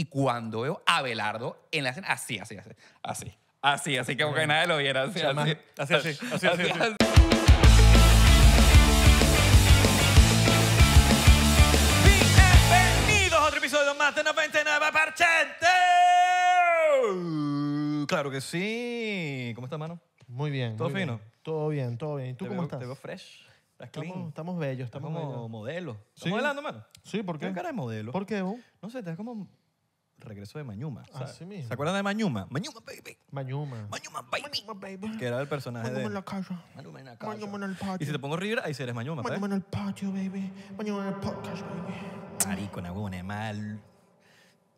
Y cuando veo a Abelardo en la escena, así, así, así, así, así, así que aunque nadie lo viera, así, así, así, Bienvenidos a otro episodio más de 99 Parchente. Claro que sí. ¿Cómo estás, mano? Muy bien. ¿Todo fino? Todo bien, todo bien. ¿Y tú cómo estás? Te veo fresh. Estamos, bellos, estamos estamos como ¿Estás modelando, mano? Sí, ¿por qué? cara de modelo. ¿Por qué, No sé, te ves como regreso de Mañuma. Ah, ¿Se acuerdan de Mañuma? Mañuma, baby. Mañuma. Mañuma, baby. Mañuma, baby. Que era el personaje de... Mañuma en la casa. Mañuma en la casa. en el patio. Y si te pongo River, ahí se eres Mañuma, Mañuma en el patio, baby. Mañuma en el podcast, baby. Marico, Nagune, mal.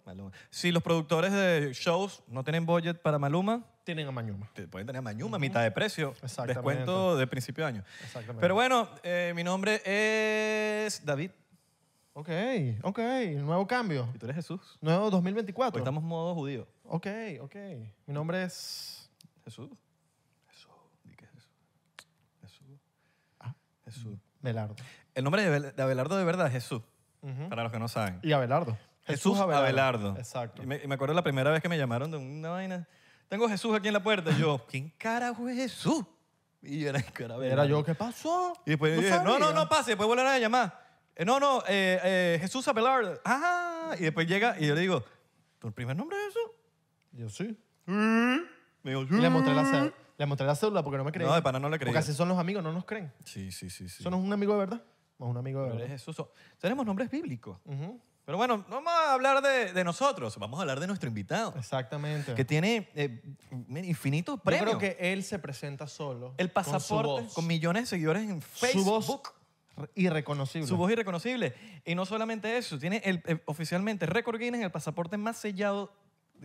Maluma. Si los productores de shows no tienen budget para Maluma, tienen a Mañuma. pueden tener a Mañuma, a mitad de precio. Exactamente. Descuento de principio de año. Exactamente. Pero bueno, eh, mi nombre es David Ok, ok, nuevo cambio. Y tú eres Jesús. Nuevo 2024. estamos modo judío. Ok, ok. Mi nombre es... Jesús. Jesús. Di qué es Jesús. Jesús. Ah. Jesús. Belardo. El nombre de, Abelardo de verdad es Jesús, para los que no saben. Y Abelardo. Jesús, Abelardo. Exacto. Y me, acuerdo la primera vez que me llamaron de una vaina. Tengo Jesús aquí en la puerta. Y yo, ¿quién carajo es Jesús? Y yo era, era Era yo, ¿qué pasó? Y después dije, no, no, no, pase, Después volver a llamar. Eh, no, no, eh, eh, Jesús Abelard. Ah, y después llega y yo le digo, ¿tu primer nombre es eso? yo, sí. Me Y le mostré la, cédula- le mostré la cédula porque no me creía. No, de pana no le creía. Porque así son los amigos, no nos creen. Sí, sí, sí, sí. un amigo de verdad. un amigo de verdad. Jesús. Tenemos nombres bíblicos. Pero bueno, no vamos a hablar de, nosotros, vamos a hablar de nuestro invitado, Exactamente. que tiene eh, infinitos creo que él se presenta solo. el pasaporte con, millones de seguidores en Facebook. Su voz irreconocible. Su voz irreconocible. Y no solamente eso, tiene el, oficialmente récord Guinness el pasaporte más sellado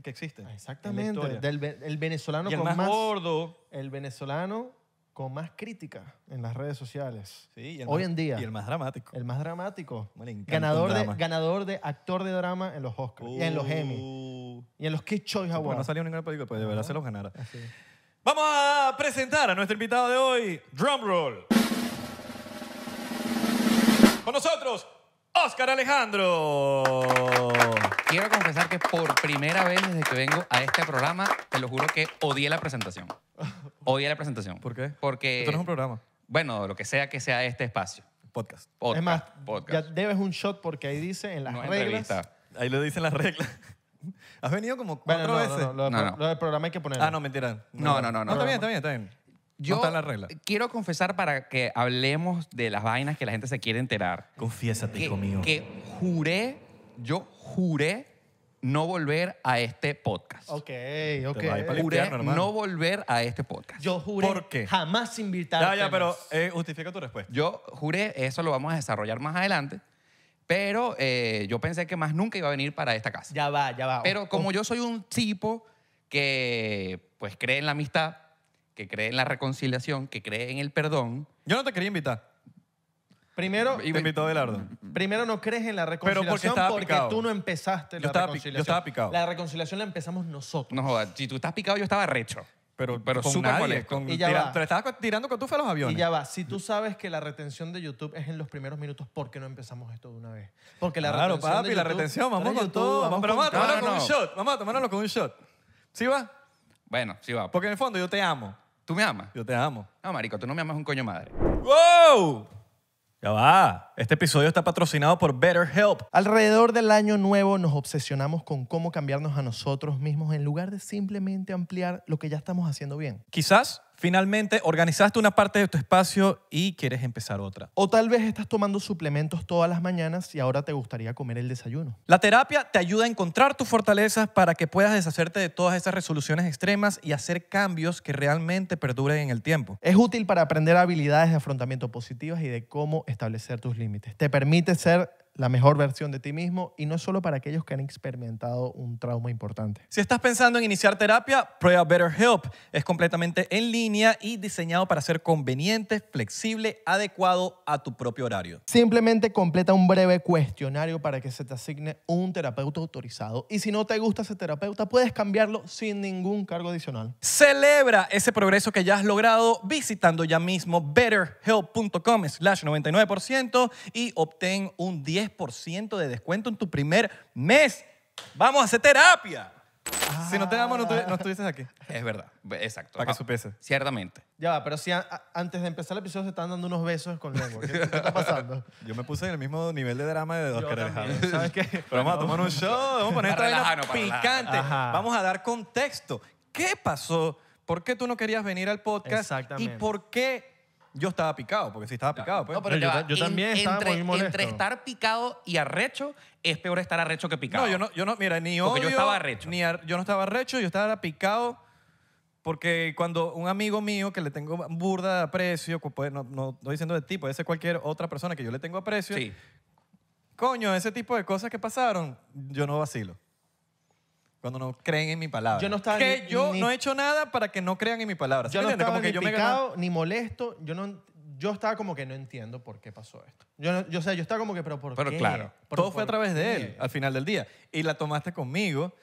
que existe. Exactamente. Del, el venezolano el con más, gordo. El venezolano con más crítica en las redes sociales. Sí, y Hoy en día. Y el más dramático. El más dramático. Ganador de, ganador de actor de drama en los Oscars. y en los Emmy. Uh. Y en los que Choice Bueno, no salió ninguna película, pues de verdad se los ganara. Vamos a presentar a nuestro invitado de hoy, Drumroll. Con nosotros, Oscar Alejandro. Quiero confesar que por primera vez desde que vengo a este programa, te lo juro que odié la presentación. Odié la presentación. ¿Por qué? Porque... Esto no es un programa. Bueno, lo que sea que sea este espacio. Podcast. podcast es más, ya debes un shot porque ahí dice en las reglas... Ahí lo dicen las reglas. Has venido como cuatro veces. No, no, lo, del programa hay que ponerlo. Ah, no, mentira. No, no, no. no, está bien, está bien, está bien. Yo la regla. quiero confesar para que hablemos de las vainas que la gente se quiere enterar. Confiésate, hijo mío. Que juré, yo juré no volver a este podcast. Ok, ok. Juré no volver a este podcast. Yo juré ¿Por qué? jamás invitarte. Ya, ya, pero eh, justifica tu respuesta. Yo juré, eso lo vamos a desarrollar más adelante, pero eh, yo pensé que más nunca iba a venir para esta casa. Ya va, ya va. Pero como yo soy un tipo que pues cree en la amistad, que cree en la reconciliación, que cree en el perdón. Yo no te quería invitar. Primero, te invitó Abelardo. Primero no crees en la reconciliación porque porque, tú no empezaste la reconciliación. yo estaba picado. La reconciliación la empezamos nosotros. No jodas, si tú estás picado, yo estaba recho. Pero, pero con súper nadie, con- Y ya va. estabas tirando con a los aviones. Y ya va, si tú sabes que la retención de YouTube es en los primeros minutos, ¿por qué no empezamos esto de una vez? Porque la claro, retención papi, la retención, vamos con todo. Vamos pero vamos a con- tomarlo con un shot, vamos a tomarlo con un shot. ¿Sí va? Bueno, sí va. Porque en el fondo yo te amo. ¿Tú me amas? Yo te amo. No, marico, tú no me amas un coño madre. ¡Wow! Ya va. Este episodio está patrocinado por BetterHelp. Alrededor del año nuevo nos obsesionamos con cómo cambiarnos a nosotros mismos en lugar de simplemente ampliar lo que ya estamos haciendo bien. Quizás Finalmente, organizaste una parte de tu espacio y quieres empezar otra. O tal vez estás tomando suplementos todas las mañanas y ahora te gustaría comer el desayuno. La terapia te ayuda a encontrar tus fortalezas para que puedas deshacerte de todas esas resoluciones extremas y hacer cambios que realmente perduren en el tiempo. Es útil para aprender habilidades de afrontamiento positivas y de cómo establecer tus límites. Te permite ser la mejor versión de ti mismo y no solo para aquellos que han experimentado un trauma importante. Si estás pensando en iniciar terapia, prueba BetterHelp. Es completamente en línea y diseñado para ser conveniente, flexible, adecuado a tu propio horario. Simplemente completa un breve cuestionario para que se te asigne un terapeuta autorizado y si no te gusta ese terapeuta, puedes cambiarlo sin ningún cargo adicional. Celebra ese progreso que ya has logrado visitando ya mismo betterhelp.com/99% slash y obtén un 10 ciento de descuento en tu primer mes. Vamos a hacer terapia. Si no te damos, no, estuviste estuvieses aquí. Es verdad, exacto. Para que ah, supiese. Ciertamente. Ya va, pero si antes de empezar el episodio se están dando unos besos con lengua. ¿Qué, está pasando? Yo me puse en el mismo nivel de drama de dos caras. ¿sabes qué? Pero vamos a tomar un show, vamos a poner esta picante. Vamos a dar contexto. ¿Qué pasó? ¿Por qué tú no querías venir al podcast? Exactamente. ¿Y por qué yo estaba picado, porque si estaba picado, pues. pero yo, también estaba entre, entre estar picado y arrecho, es peor estar arrecho que picado. No, yo no, yo no, mira, ni yo estaba arrecho. yo no estaba arrecho, yo estaba picado porque cuando un amigo mío que le tengo burda de aprecio, pues, no, estoy diciendo de ti, puede ser cualquier otra persona que yo le tengo aprecio, coño, ese tipo de cosas que pasaron, yo no vacilo cuando no creen en mi palabra. Yo no que yo no he hecho nada para que no crean en mi palabra. Yo no Como que me he ni molesto. Yo, no, yo estaba como que no entiendo por qué pasó esto. Yo, yo, yo estaba como que, pero ¿por Pero claro, Todo fue a través de él al final del día. Y la tomaste conmigo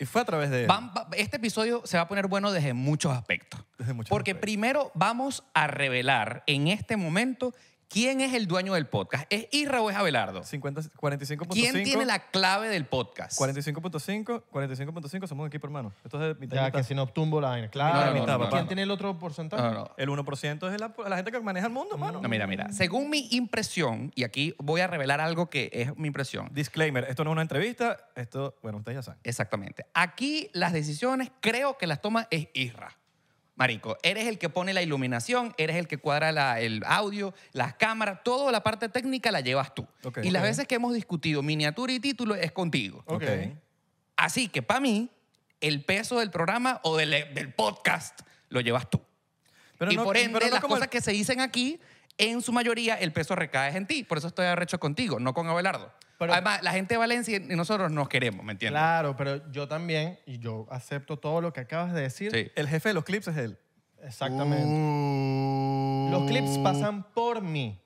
y fue a través de él. este episodio se va a poner bueno desde muchos aspectos. Porque primero vamos a revelar en este momento ¿Quién es el dueño del podcast? ¿Es Isra o es Abelardo? 45.5. ¿Quién tiene la clave del podcast? 45.5, 45.5, somos un equipo hermano. Esto es Ya, que si no obtumbo la vaina. ¿Quién tiene el otro porcentaje? El 1% es la, gente que maneja el mundo, hermano. No, mira, mira. Según mi impresión, y aquí voy a revelar algo que es mi impresión. Disclaimer, esto no es una entrevista, esto, bueno, ustedes ya saben. Exactamente. Aquí las decisiones creo que las toma es Isra. Marico, eres el que pone la iluminación, eres el que cuadra el audio, las cámaras, toda la parte técnica la llevas tú. y las veces que hemos discutido miniatura y título es contigo. Así que para mí, el peso del programa o del, podcast lo llevas tú. Pero y no, por eh, las cosas que se dicen aquí, en su mayoría, el peso recae en ti. Por eso estoy arrecho contigo, no con Abelardo. Además, la gente de Valencia y nosotros nos queremos, ¿me entiendes? Claro, pero yo también, y yo acepto todo lo que acabas de decir. Sí. El jefe de los clips es él. Exactamente. Uh. Los clips pasan por mí.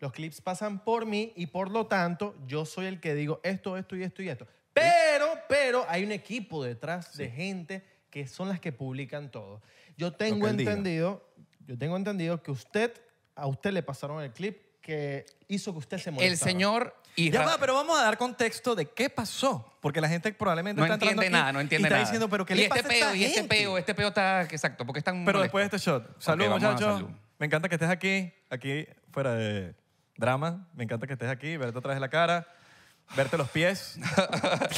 Los clips pasan por mí y por lo tanto yo soy el que digo esto, esto y esto y esto. Pero, pero hay un equipo detrás de gente que son las que publican todo. Yo tengo entendido, yo tengo entendido que usted, a usted le pasaron el clip que hizo que usted se molestara? El señor Ya va, pero vamos a dar contexto de qué pasó. Porque la gente probablemente no está entrando entiende nada, no entiende está nada. diciendo, pero ¿qué y le este pasa y este peo, este peo está exacto, porque están Pero después de este shot. Salud, muchachos. Me encanta que estés aquí, aquí fuera de drama. Me encanta que estés aquí, verte otra vez la cara, verte los pies.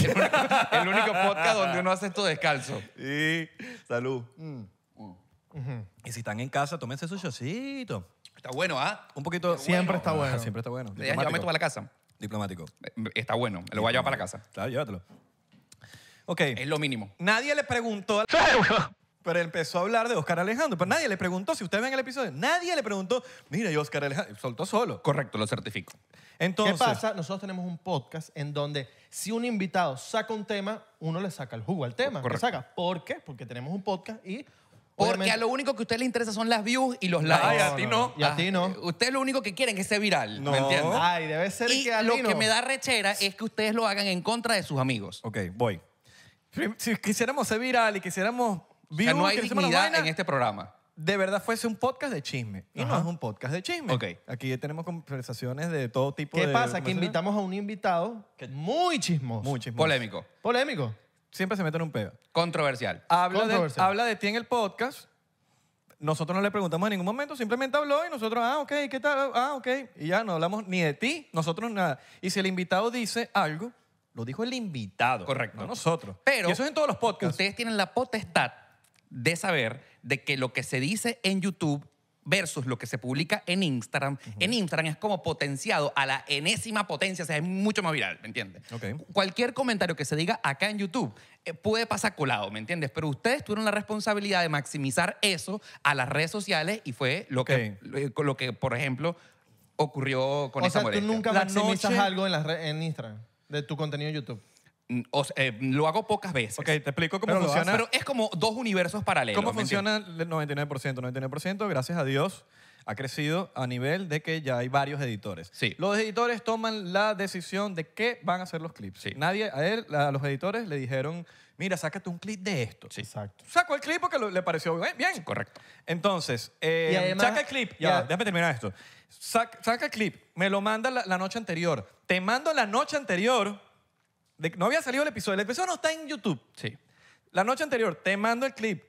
el, único, podcast donde uno hace esto descalzo. Y salud. Mm. Y si están en casa, tómense su chocito Está bueno, ¿ah? Un poquito. siempre está bueno. siempre está bueno. Le a la casa. Diplomático. Eh, está bueno. Lo voy a llevar para la casa. Claro, llévatelo. Ok. Es lo mínimo. Nadie le preguntó. Pero empezó a hablar de Oscar Alejandro. Pero nadie le preguntó. Si ustedes ven el episodio, nadie le preguntó. Mira, yo Oscar Alejandro. Soltó solo. Correcto, lo certifico. Entonces... ¿Qué pasa? Nosotros tenemos un podcast en donde si un invitado saca un tema, uno le saca el jugo al tema. saca? ¿Por qué? Porque tenemos un podcast y porque a lo único que a usted le interesa son las views y los likes. Ay, a ti no. a ti no. Ah, ustedes lo único que quieren es ser viral, No. ¿me Ay, debe ser y que a lo que me da rechera es que ustedes lo hagan en contra de sus amigos. Ok, voy. Si quisiéramos ser viral y quisiéramos O no hay dignidad en este programa. de verdad fuese un podcast de chisme. Y no es un podcast de chisme. Ok. Aquí tenemos conversaciones de todo tipo ¿Qué pasa? Que invitamos a un invitado muy chismoso. Muy chismoso. Polémico. Polémico. Siempre se meten un pedo. Controversial. Habla de, habla de ti en el podcast. Nosotros no le preguntamos en ningún momento, simplemente habló y nosotros, ah, ok, ¿qué tal? Ah, ok. Y ya no hablamos ni de ti, nosotros nada. Y si el invitado dice algo, lo dijo el invitado. Correcto. No nosotros. Pero. eso es en todos los podcasts. Ustedes tienen la potestad de saber de que lo que se dice en YouTube versus lo que se publica en Instagram, en Instagram es como potenciado a la enésima potencia, o sea, es mucho más viral, ¿me entiendes? Cualquier comentario que se diga acá en YouTube eh, puede pasar colado, ¿me entiendes? Pero ustedes tuvieron la responsabilidad de maximizar eso a las redes sociales y fue lo que, eh, que por ejemplo, ocurrió con o esa sea, tú nunca maximizas algo en, en Instagram de tu contenido en YouTube. Eh, lo hago pocas veces. Ok, te explico cómo funciona. Pero es como dos universos paralelos. ¿Cómo funciona el 99%? 99%, gracias a Dios, ha crecido a nivel de que ya hay varios editores. Sí. Los editores toman la decisión de qué van a hacer los clips. Nadie, a él, a los editores le dijeron, mira, sácate un clip de esto. Sí. Exacto. Sacó el clip porque le pareció bien. correcto. Entonces, eh, saca el clip. Ya, déjame terminar esto. saca el clip, me lo manda la, la noche anterior. Te mando la noche anterior no había salido el episodio. El episodio no está en YouTube. Sí. La noche anterior, te mando el clip.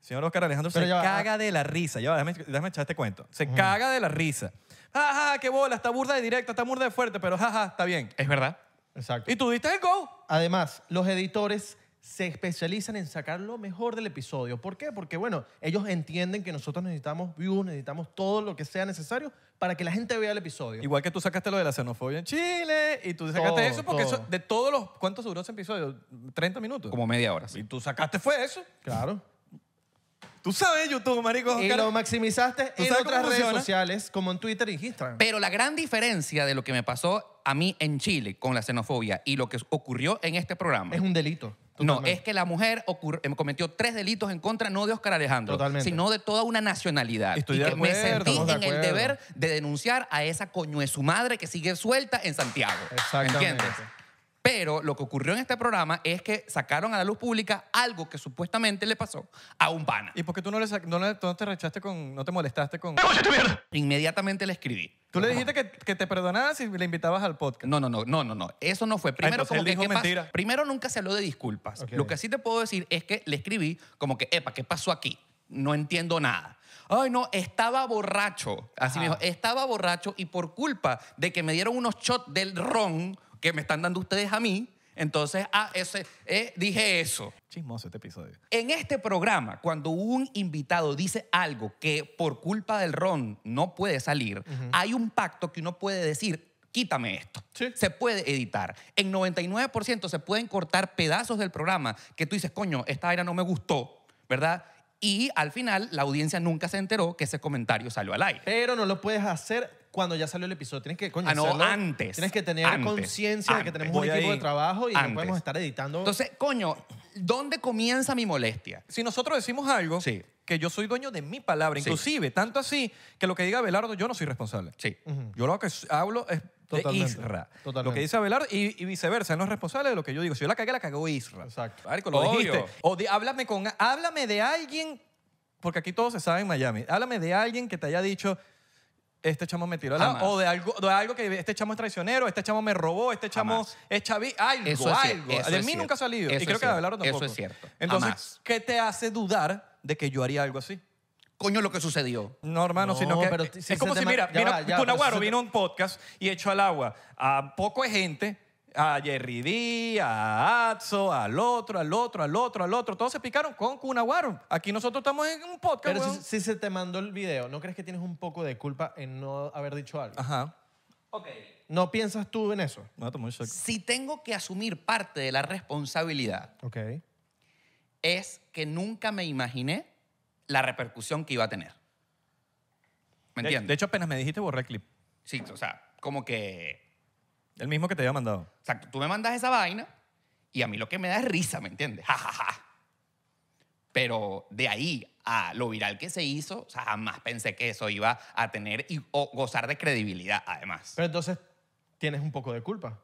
Señor Oscar Alejandro se caga ah. de la risa. Ya, déjame, echar este cuento. Se caga de la risa. Jaja, qué bola, está burda de directo, está burda de fuerte, pero jaja, está bien. Es verdad. Exacto. Y tú diste el go. Además, los editores se especializan en sacar lo mejor del episodio. ¿Por qué? Porque, bueno, ellos entienden que nosotros necesitamos views, necesitamos todo lo que sea necesario para que la gente vea el episodio. Igual que tú sacaste lo de la xenofobia en Chile y tú sacaste eso porque de todos los cuántos duró ese episodio, 30 minutos. Como media hora. Y tú sacaste fue eso. Claro. Tú sabes YouTube, marico. Y lo maximizaste en otras redes sociales, como en Twitter y e Instagram. Pero la gran diferencia de lo que me pasó a mí en Chile con la xenofobia y lo que ocurrió en este programa. Es un delito. No, es que la mujer em, cometió tres delitos en contra no de Oscar Alejandro, sino de toda una nacionalidad. y que me sentí en el deber de denunciar a esa coño de su madre que sigue suelta en Santiago. Exactamente. ¿Entiendes? Pero lo que ocurrió en este programa es que sacaron a la luz pública algo que supuestamente le pasó a un pana. ¿Y por qué tú no, le te rechaste con, no te molestaste con... Este Inmediatamente le escribí. Tú le dijiste que, te perdonabas y le invitabas al podcast. No, no, no, no, no, no. Eso no fue. Primero, Primero nunca se habló de disculpas. Lo que sí te puedo decir es que le escribí como que, epa, ¿qué pasó aquí? No entiendo nada. Ay, no, estaba borracho. Así me dijo, estaba borracho y por culpa de que me dieron unos shots del ron, que me están dando ustedes a mí. Entonces, ah, ese, eh, dije eso. Chismoso este episodio. En este programa, cuando un invitado dice algo que por culpa del ron no puede salir, hay un pacto que uno puede decir, quítame esto. Se puede editar. En 99% se pueden cortar pedazos del programa que tú dices, coño, esta era no me gustó, ¿verdad? Y al final la audiencia nunca se enteró que ese comentario salió al aire. Pero no lo puedes hacer cuando ya salió el episodio. Tienes que, ah, antes. Tienes que tener conciencia de que tenemos un equipo de trabajo y no podemos estar editando. Entonces, coño, ¿dónde comienza mi molestia? Si nosotros decimos algo, que yo soy dueño de mi palabra, inclusive, tanto así que lo que diga Belardo yo no soy responsable. Sí. Yo lo que hablo es Totalmente. Isra. Lo que dice Abelardo y, viceversa. no es responsable de lo que yo digo. Si yo la cagué, la cagó Isra. Exacto. lo dijiste. O háblame, con, háblame de alguien, porque aquí todos se saben en Miami. Háblame de alguien que te haya dicho, este chamo me tiró al O de algo, que este chamo es traicionero, este chamo me robó, este chamo es chavi... Algo, algo. de mí nunca ha salido. y creo que de hablaron tampoco. Eso es cierto. Entonces, ¿qué te hace dudar de que yo haría algo así? Coño, lo que sucedió. No, hermano, sino que es como si, mira, un vino, un podcast y echó al agua a poco gente a Jerry D, a Atzo, al otro, al otro, al otro, al otro. Todos se picaron con Cunaguaro. Aquí nosotros estamos en un podcast. Pero si, se te mandó el video, ¿no crees que tienes un poco de culpa en no haber dicho algo? Ajá. Ok. ¿No piensas tú en eso? Si tengo que asumir parte de la responsabilidad, Ok. es que nunca me imaginé la repercusión que iba a tener. ¿Me entiendes? De hecho, apenas me dijiste borré el clip. sí, o sea, como que el mismo que te había mandado. sea, Tú me mandas esa vaina y a mí lo que me da es risa, ¿me entiendes? Ja, ja, ja. Pero de ahí a lo viral que se hizo, o sea, jamás pensé que eso iba a tener y gozar de credibilidad, además. Pero entonces tienes un poco de culpa.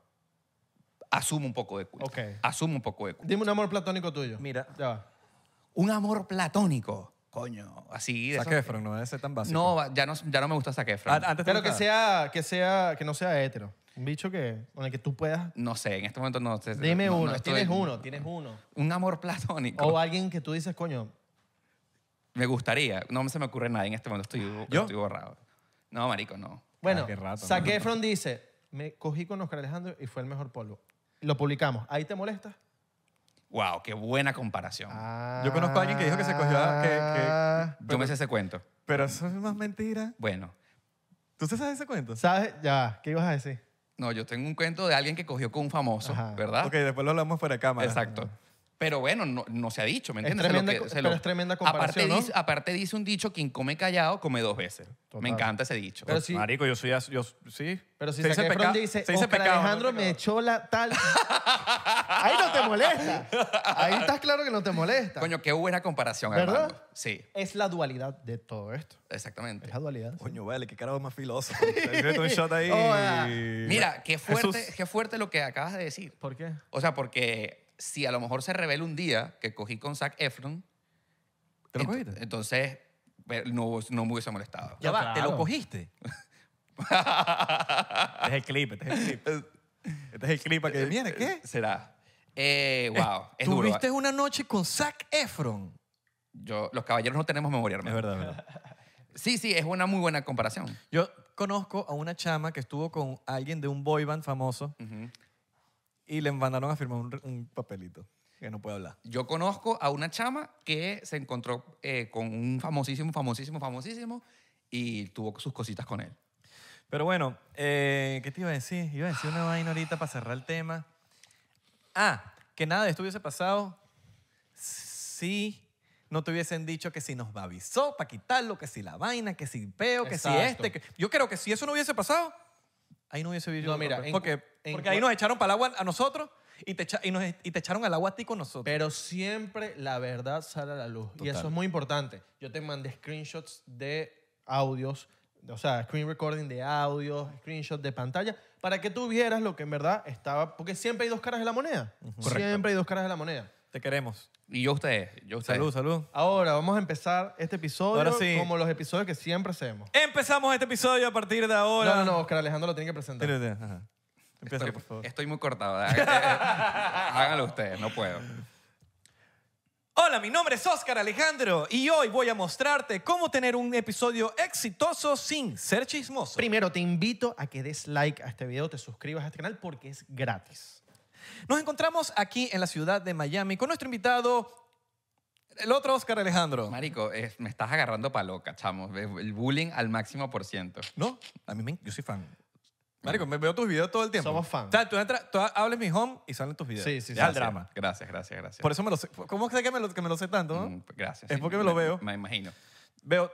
Asumo un poco de culpa. Ok. Asumo un poco de culpa. Dime un amor platónico tuyo. Mira. Ya Un amor platónico. Coño, así de no debe ser tan básico. No, ya no, me gusta saquefron. Pero que sea, que sea, que no sea hetero. Un bicho que, con el que tú puedas. No sé, en este momento no sé. Dime uno, tienes uno, tienes uno. Un amor platónico. O alguien que tú dices, coño, Me gustaría. No se me ocurre nada en este momento. Estoy, ¿Yo? estoy borrado. No, marico, no. bueno, Saquefron ah, dice, me cogí con Oscar Alejandro y fue el mejor polvo. Lo publicamos. ¿Ahí te molesta? Wow, qué buena comparación. Yo conozco a alguien que dijo que se cogió a- Yo me sé ese cuento. Pero eso es más mentira. Bueno, ¿Tú sabes ese cuento? ¿Sabes? Ya, ¿qué ibas a decir? No, yo tengo un cuento de alguien que cogió con un famoso, ¿verdad? Ok, después lo hablamos fuera de cámara. Exacto. Pero bueno, no, no se ha dicho, ¿me entiendes? Es pero es tremenda comparación, aparte, dice, aparte dice un dicho, quien come callado, come dos veces. Me encanta ese dicho. Pues, marico, yo soy. así, Yo, sí. Pero si se dice, dice, se Alejandro me echó la tal... Ahí no te molesta. Ahí estás claro que no te molesta. Coño, qué buena comparación, ¿Verdad? Sí, Es la dualidad de todo esto. exactamente. Es la dualidad. Coño, vale, qué carajo más filósofo. un shot ahí. Mira, qué fuerte, qué fuerte lo que acabas de decir. ¿Por qué? O sea, porque si a lo mejor se revela un día que cogí con Zac Efron, ¿Te lo cogiste? entonces no, no me hubiese molestado. Ya va, te lo cogiste. Este es el clip, este es el clip. Este es el clip para que eh, viene. ¿Qué? Eh, será. Eh, wow, es duro. Tuviste una noche con Zac Efron. Yo, los caballeros no tenemos memoria, hermano. Es verdad, verdad. Sí, sí, es una muy buena comparación. Yo conozco a una chama que estuvo con alguien de un boy band famoso y le mandaron a firmar un, papelito que no puede hablar. Yo conozco a una chama que se encontró eh, con un famosísimo, famosísimo, famosísimo y tuvo sus cositas con él. Pero bueno, eh, ¿qué te iba a decir? Iba a decir una vaina ahorita para cerrar el tema. Ah, que nada de esto hubiese pasado si no te hubiesen dicho que si nos avisó para quitarlo, que si la vaina, que si peo, que si este. Yo creo que si eso no hubiese pasado, Ahí no hubiese vivido. No, mira, porque, ahí nos echaron para el agua a nosotros y te, y nos- y te echaron al agua a ti con nosotros. Pero siempre la verdad sale a la luz. Y eso es muy importante. Yo te mandé screenshots de audios, o sea, screen recording de audios, screenshots de pantalla, para que tú vieras lo que en verdad estaba. Porque siempre hay dos caras de la moneda. Siempre hay dos caras de la moneda. Te queremos. Y yo a ustedes. Yo Salud, salud. Ahora vamos a empezar este episodio como los episodios que siempre hacemos. Empezamos este episodio a partir de ahora. No, no, Oscar Alejandro lo tiene que presentar. Estoy, estoy muy cortado. Eh, háganlo ustedes, no puedo. Hola, mi nombre es Oscar Alejandro y hoy voy a mostrarte cómo tener un episodio exitoso sin ser chismoso. Primero, te invito a que des like a este video, te suscribas a este canal porque es gratis. Nos encontramos aquí en la ciudad de Miami con nuestro invitado el otro Oscar Alejandro. Marico, eh, me estás agarrando pa' loca, chamo. El bullying al máximo por ciento. No, a mí me, yo soy fan. Marico, me veo tus videos todo el tiempo. Somos fan. O tú entras, tú hables mi home y salen tus videos. Sí, sí, sí. Ya drama. Gracias, gracias, gracias. Por eso me lo ¿Cómo sé que me lo, que me sé tanto? no? Mm, gracias. Es porque me lo veo. Me imagino. Veo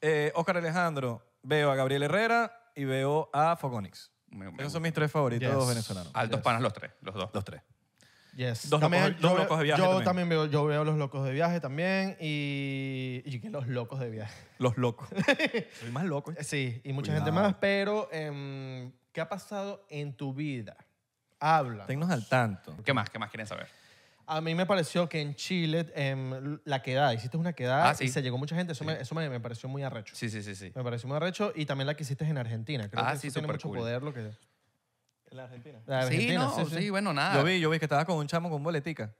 eh, Oscar Alejandro, veo a Gabriel Herrera y veo a Fogonix. Esos son mis tres favoritos venezolanos. Altos panas los tres, los dos. Los tres. Yes. Dos locos- de viaje Yo también. veo, yo veo los locos de viaje también y, y que los locos de viaje. Los locos. Soy más loco. ¿eh? Sí, y mucha gente más, pero em, ¿qué ha pasado en tu vida? Habla. Tennos al tanto. ¿Qué más? ¿Qué más quieren saber? A mí me pareció que en Chile, em, la quedada, hiciste una quedada ah, y se llegó mucha gente. Eso, me, eso me, me pareció muy arrecho. Sí, sí, sí, sí. Me pareció muy arrecho. Y también la que hiciste en Argentina. Creo Ah, que sí, eso tiene mucho poder lo que... La Argentina. Sí, no, sí, bueno, nada. Yo vi, yo vi que estabas con un chamo con boletica.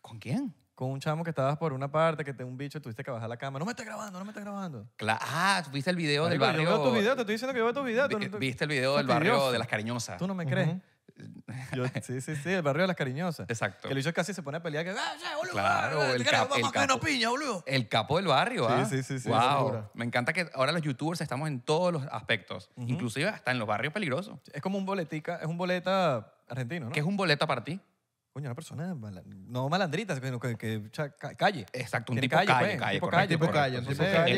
¿Con quién? Con un chamo que estabas por una parte, que te un bicho, tuviste que bajar la cámara. No me estás grabando, no me estás grabando. ah, ¿viste el video del barrio? Yo veo tu video, te estoy diciendo que yo veo tu video. ¿Viste el video del barrio de Las Cariñosas? Tú no me crees sí, sí, sí, el barrio de las cariñosas. Exacto. Que el que casi se pone a pelear que, ¡Ah, boludo! Claro, el, capo, piña, boludo. el capo del barrio, ¿ah? Sí, sí, sí. wow. Me encanta que ahora los youtubers estamos en todos los aspectos, inclusive hasta en los barrios peligrosos. Es como un boletica, es un boleta argentino, ¿no? ¿Qué es un boleta para ti? Coño, una persona, no malandrita, sino que, que, calle. Exacto, un tipo calle, pues, un calle, tipo calle, pues, correcto, tipo calle,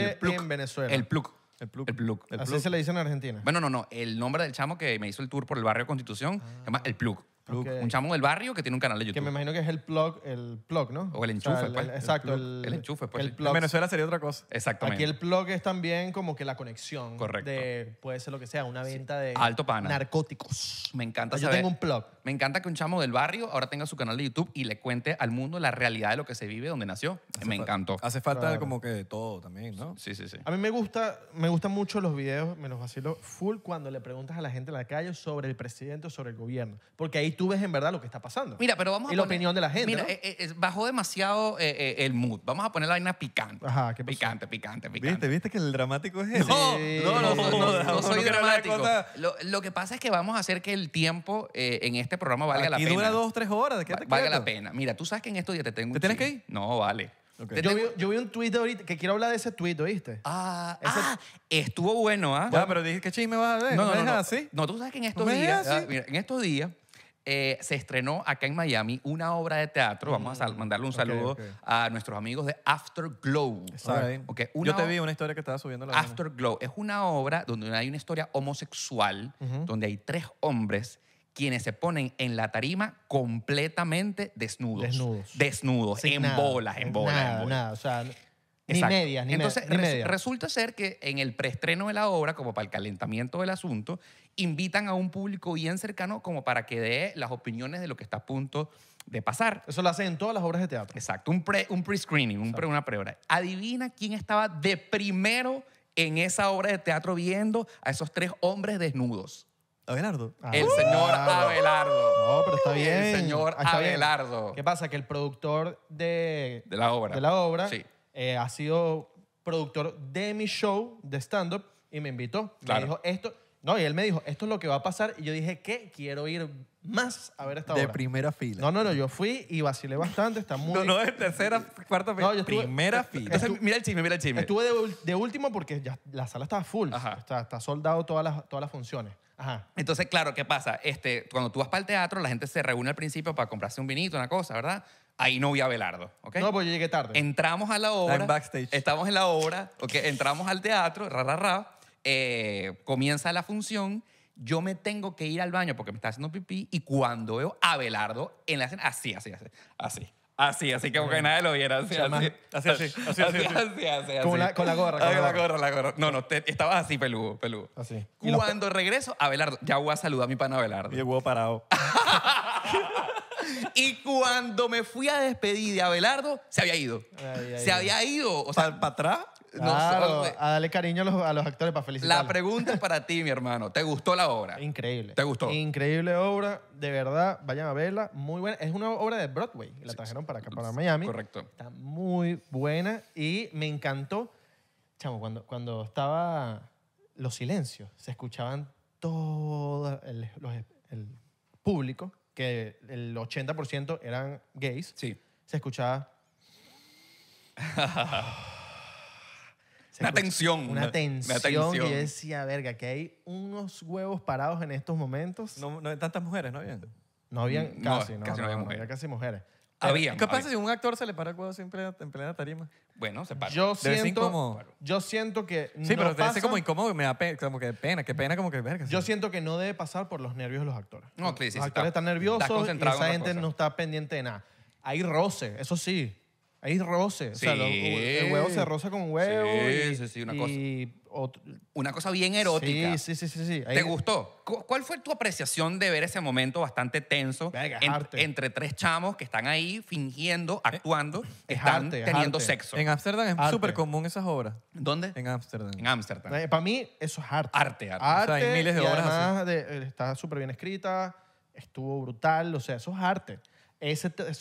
entonces, tipo en Venezuela. El plug. El Plug. El Plug. Así se le dice en Argentina. Bueno, no, no. El nombre del chamo que me hizo el tour por el barrio Constitución se llama El Plug un chamo del barrio que tiene un canal de YouTube. Que me imagino que es el plug, el plug ¿no? O el enchufe, pues. exacto. El, enchufe, pues, En Venezuela sería otra cosa. Exactamente. Aquí el plug es también como que la conexión. Correcto. De, puede ser lo que sea, una venta de narcóticos. Me encanta pues saber. Yo tengo un plug. Me encanta que un chamo del barrio ahora tenga su canal de YouTube y le cuente al mundo la realidad de lo que se vive donde nació. me encantó. Hace falta como que de todo también, ¿no? Sí, sí, sí. A mí me gusta, me gustan mucho los videos, menos los vacilo full cuando le preguntas a la gente en la calle sobre el presidente o sobre el gobierno. Porque ahí tú ves en verdad lo que está pasando. Mira, pero vamos a y la opinión de la gente. Mira, eh, eh, eh, bajó demasiado el mood. Vamos a poner la vaina picante. Ajá, ¿qué Picante, picante, picante. ¿Viste? ¿Viste que el dramático es eso? No, no, no, no, soy dramático. Lo, lo, que pasa es que vamos a hacer que el tiempo en este programa valga la pena. Y dura dos, tres horas. valga la pena. Mira, tú sabes que en estos días te tengo. ¿Te tienes que ir? No, vale. Yo, vi, yo, un tweet ahorita que quiero hablar de ese tweet, ¿oíste? Ah, ah estuvo bueno, ¿ah? pero dije, ¿qué me vas a ver? No, no, no, no, no. no tú sabes que en estos días, ah, mira, en estos días eh, se estrenó acá en Miami una obra de teatro. Vamos a mm, mandarle un saludo a nuestros amigos de Afterglow. Okay. Yo te vi una historia que estaba subiendo la Afterglow es una obra donde hay una historia homosexual, donde hay tres hombres quienes se ponen en la tarima completamente desnudos. Desnudos. Desnudos, en, bolas, en bolas, en bolas. Ni medias, ni Entonces, resulta ser que en el preestreno de la obra, como para el calentamiento del asunto, invitan a un público bien cercano como para que dé las opiniones de lo que está a punto de pasar. Eso lo hacen en todas las obras de teatro. Exacto, un pre-screening, un un una pre Adivina quién estaba de primero en esa obra de teatro viendo a esos tres hombres desnudos. Abelardo. El ah. señor Abelardo. No, pero está bien. El señor ah, Abelardo. ¿Qué pasa? Que el productor de, de la obra, de la obra sí eh, ha sido productor de mi show de stand-up y me invitó. Me dijo esto. No, y él me dijo, esto es lo que va a pasar. Y yo dije, ¿qué? Quiero ir más a ver esta de primera fila. No, no, no, yo fui y vacilé bastante, está muy... No, no, de tercera, cuarta fila. primera fila. Entonces, mira el chisme, mira el chisme. Estuve de, último porque ya la sala estaba full. Está, soldado todas las, todas las funciones. Ajá. Entonces, claro, ¿qué pasa? Este, cuando tú vas para el teatro, la gente se reúne al principio para comprarse un vinito, una cosa, ¿verdad? ahí no vi a Belardo. ¿okay? No, pues yo llegué tarde. Entramos a la obra. backstage. Estamos en la obra, okay, entramos al teatro, ra, ra, ra. Eh, comienza la función. Yo me tengo que ir al baño porque me está haciendo pipí y cuando veo a Belardo en la escena, así, así, así, así. Así, así que porque nadie lo viera. Así, así. Así, así. Así, así, Con la gorra. Con la gorra, la gorra. No, no, estabas así, peludo, peludo. Así. Cuando regreso, Abelardo, ya voy a saludar a mi pana Abelardo. Y el huevo parado. Y cuando me fui a despedir de Abelardo, se había ido. se había ido. O sea, ¿Para atrás? No, a darle cariño a los, a los actores para felicitarlos. La pregunta es para ti, mi hermano. ¿Te gustó la obra? Increíble. ¿Te gustó? Increíble obra, de verdad. Vayan a verla. Muy buena. Es una obra de Broadway. La trajeron para acá, para Miami. Correcto. Está muy buena y me encantó. Chamo, cuando, cuando estaba los silencios, se escuchaban todo el, los, el público que el 80% eran gays, sí. se escuchaba... una tensión. Una tensión. Y decía, verga, que hay unos huevos parados en estos momentos. No, no tantas mujeres, ¿no habían? No habían mm, casi, no, no, había casi mujeres. ¿Qué pasa si un actor se le para el huevo siempre en plena tarima? Bueno, se para. Yo siento, yo siento que Sí, pero te hace como incómodo, me da pena, como que pena, qué pena, como que verga. Yo siento que no debe pasar por los nervios de los actores. No, sí, sí, los actores están nerviosos y esa gente no está pendiente de nada. Hay roce, eso sí. Hay roce. O sea, el huevo se roza con huevo. Sí, sí, sí, una cosa. Una cosa bien erótica. Sí, sí, sí, sí. ¿Te gustó? ¿Cuál fue tu apreciación de ver ese momento bastante tenso entre tres chamos que están ahí fingiendo, eh, actuando, están teniendo sexo? En Ámsterdam es súper común esas obras. ¿Dónde? En Ámsterdam. En Ámsterdam. Eh, Para mí, eso es arte. Arte, arte. O sea, hay miles de obras además eh, está súper bien escrita, estuvo brutal, o sea, eso es arte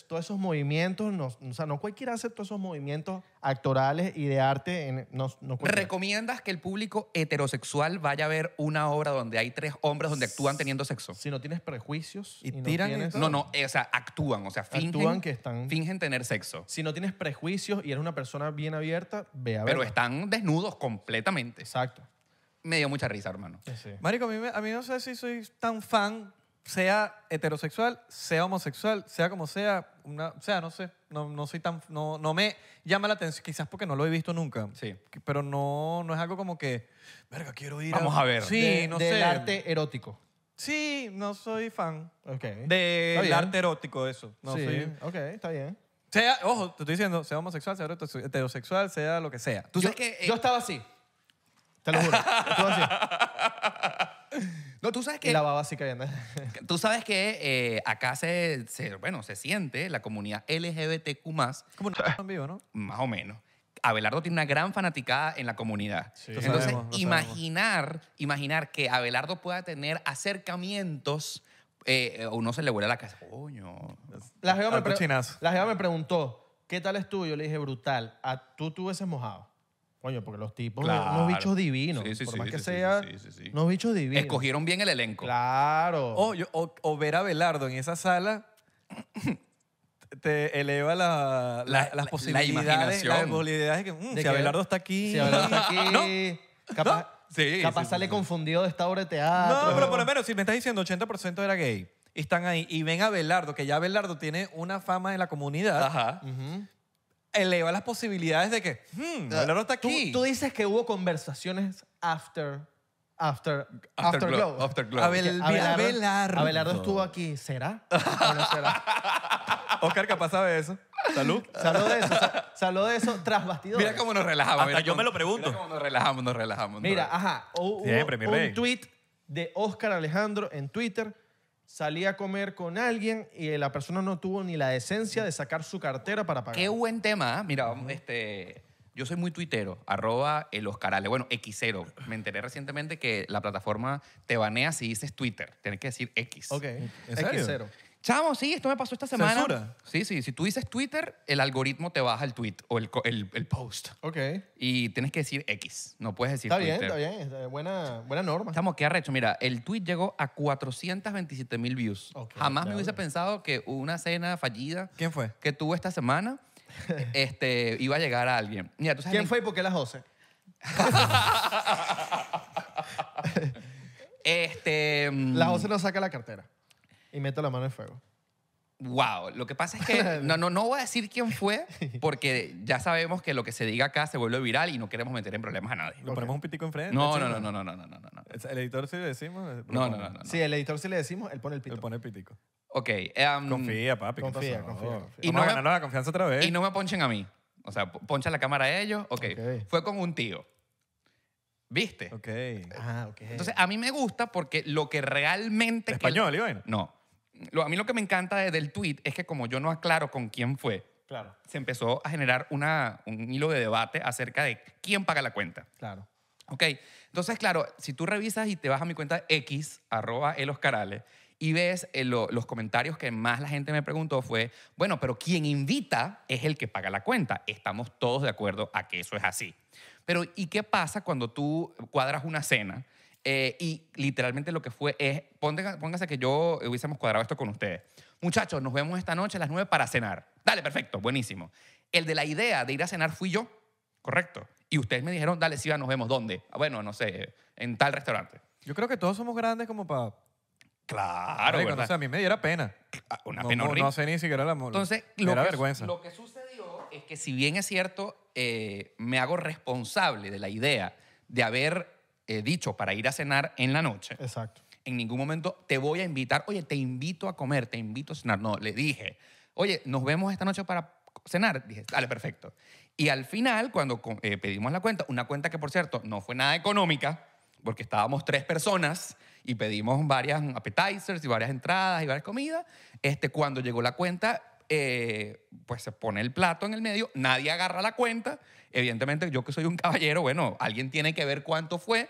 todos esos movimientos, no, o sea, no cualquiera hace todos esos movimientos actorales y de arte. En, no, ¿Recomiendas que el público heterosexual vaya a ver una obra donde hay tres hombres donde actúan teniendo sexo? Si no tienes prejuicios y, tiran. No, no, no, eh, o sea, actúan, o sea, fingen, que están... fingen tener sexo. Si no tienes prejuicios y eres una persona bien abierta, ve a Pero están desnudos completamente. Exacto me dio mucha risa, hermano. Marico, a mí no sé si soy tan fan sea heterosexual, sea homosexual, sea como sea, una, o sea, no sé, no, no soy tan, no, no me llama la atención, quizás porque no lo he visto nunca. Sí. Pero no, no es algo como que, verga, quiero ir Vamos a ver. Sí, no del arte erótico. Sí, no soy fan Ok. del arte erótico, eso. No sí, ok, está bien. Sea, ojo, te estoy diciendo, sea homosexual, sea heterosexual, sea lo que sea. Tú yo, que- eh, yo estaba así. Te lo juro. estaba así. tú sabes que... Tú sabes que acá se, bueno, se siente la comunidad LGBTQ+. Como en vivo, ¿no? Más o menos. Abelardo tiene una gran fanaticada en la comunidad. Entonces, imaginar, imaginar que Abelardo pueda tener acercamientos eh, o no se le a la casa. Coño. La jefa me, preguntó, ¿qué tal es tuyo? Le dije, brutal. ¿A ah, tú tú ese mojado? Coño, porque los tipos, los unos bichos divinos. por más que sea, unos bichos divinos. Escogieron bien el elenco. Claro. O, ver a Belardo en esa sala te eleva la, la, la, las posibilidades. La las posibilidades que, mm, si que Abelardo está aquí. Si Abelardo está aquí. ¿No? Capaz, Sí, capaz sale confundido de esta obra de teatro. No, pero por lo menos, si me estás diciendo 80% era gay y están ahí y ven a Belardo, que ya Belardo tiene una fama en la comunidad. Ajá eleva las posibilidades de que, hmm, Abelardo está aquí. Tú, dices que hubo conversaciones after, after, after Afterglow, After Abel- Abelardo. Abelardo estuvo aquí. ¿Será? será? Oscar capaz sabe eso. Salud. Salud de eso. salud de eso tras bastidores. Mira cómo nos relajamos. Hasta yo me lo pregunto. Mira cómo nos relajamos, nos relajamos. Mira, ajá. Siempre, un tweet de Oscar Alejandro en Twitter salí a comer con alguien y la persona no tuvo ni la decencia de sacar su cartera para pagar. Qué buen tema. ¿eh? Mira, este, yo soy muy tuitero, arroba el Oscarale. Bueno, Xero. Me enteré recientemente que la plataforma te banea si dices Twitter. Tienes que decir X. Ok. Xero. Chamo, sí, esto me pasó esta semana. ¿Censura? Sí, sí. Si tú dices Twitter, el algoritmo te baja el tweet o el, post. Ok. Y tienes que decir X. No puedes decir Está bien, está bien. Buena, buena norma. Chamo, qué arrecho. Mira, el tweet llegó a 427 mil views. Jamás me hubiese pensado que una cena fallida ¿Quién fue? que tuvo esta semana este, iba a llegar a alguien. Mira, ¿tú sabes ¿Quién fue y por qué la José? Este, La Las mm, no saca la cartera y meto la mano en fuego. Wow, lo que pasa es que no, no, no voy a decir quién fue porque ya sabemos que lo que se diga acá se vuelve viral y no queremos meter en problemas a nadie. ¿Lo ponemos un pitico enfrente? No, no, no, no, no, no, no, no, ¿El editor sí le decimos? No, no, no. Sí, el editor sí le decimos, él pone el pitico. Él pone el pitico. Ok. Em, confía, papi. Confía, confía, Y Vamos no a me- la confianza otra vez. Y no me ponchen a mí. O sea, poncha la cámara a ellos. Ok. Fue con un tío. ¿Viste? Ok. Ah, ok. Entonces, a mí me gusta porque lo que realmente... Español, y No a mí lo que me encanta del tweet es que como yo no aclaro con quién fue, claro. se empezó a generar un hilo de debate acerca de quién paga la cuenta. Claro. Ok, entonces claro, si tú revisas y te vas a mi cuenta x, arroba eloscarales, y ves eh, los comentarios que más la gente me preguntó fue, bueno, pero quien invita es el que paga la cuenta. Estamos todos de acuerdo a que eso es así. Pero ¿y qué pasa cuando tú cuadras una cena eh, y literalmente lo que fue es, póngase, que yo hubiésemos cuadrado esto con ustedes. Muchachos, nos vemos esta noche a las 9 para cenar. Dale, perfecto, buenísimo. El de la idea de ir a cenar fui yo, correcto. Y ustedes me dijeron, dale, sí, nos vemos. ¿Dónde? Ah, bueno, no sé, en tal restaurante. Yo creo que todos somos grandes como para... Claro, a mí me diera pena. Una pena horrible. no sé ni siquiera la... Entonces, lo que, lo que sucedió es que si bien es cierto, eh, me hago responsable de la idea de haber eh, dicho para ir a cenar en la noche. Exacto. En ningún momento te voy a invitar, oye, te invito a comer, te invito a cenar. No, le dije, oye, nos vemos esta noche para cenar. Dije, dale, perfecto. Y al final, cuando eh, pedimos la cuenta, una cuenta que por cierto no fue nada económica, porque estábamos tres personas y pedimos varias appetizers y varias entradas y varias comidas. Este, cuando llegó la cuenta, eh, pues se pone el plato en el medio, nadie agarra la cuenta. Evidentemente, yo que soy un caballero, bueno, alguien tiene que ver cuánto fue.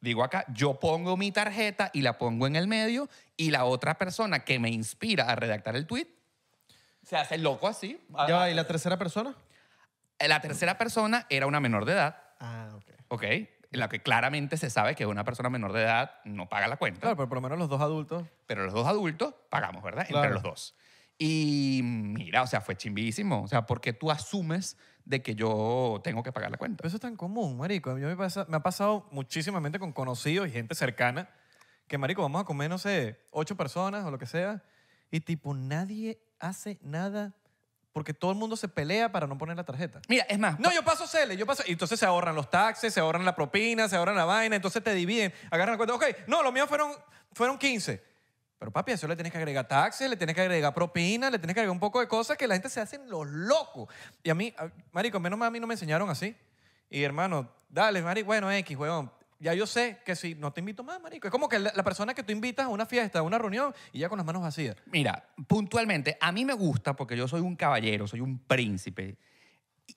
Digo acá, yo pongo mi tarjeta y la pongo en el medio y la otra persona que me inspira a redactar el tuit se hace loco así. ¿y la tercera persona? Eh, la tercera persona era una menor de edad. Ah, ok. Ok, la que claramente se sabe que una persona menor de edad no paga la cuenta. Claro, pero por lo menos los dos adultos. Pero los dos adultos pagamos, ¿verdad? Entre los dos. Y mira, o sea, fue chimbísimo. O sea, porque tú asumes de que yo tengo que pagar la cuenta. eso es tan común, marico. A mí me, ha pasado muchísimamente con conocidos y gente cercana que, marico, vamos a comer, no sé, ocho personas o lo que sea. Y tipo, nadie hace nada porque todo el mundo se pelea para no poner la tarjeta. Mira, es más. No, yo paso CELE, yo paso. Y entonces se ahorran los taxes, se ahorran la propina, se ahorran la vaina, entonces te dividen, agarran la cuenta. Ok, no, los míos fueron, fueron 15. Pero papi, eso le tienes que agregar taxes, le tienes que agregar propina, le tienes que agregar un poco de cosas que la gente se hacen los locos. Y a mí, marico, menos mal a mí no me enseñaron así. Y hermano, dale, marico, bueno, X, weón. Ya yo sé que si no te invito más, marico. Es como que la persona que tú invitas a una fiesta, a una reunión, y ya con las manos vacías. Mira, puntualmente, a mí me gusta, porque yo soy un caballero, soy un príncipe.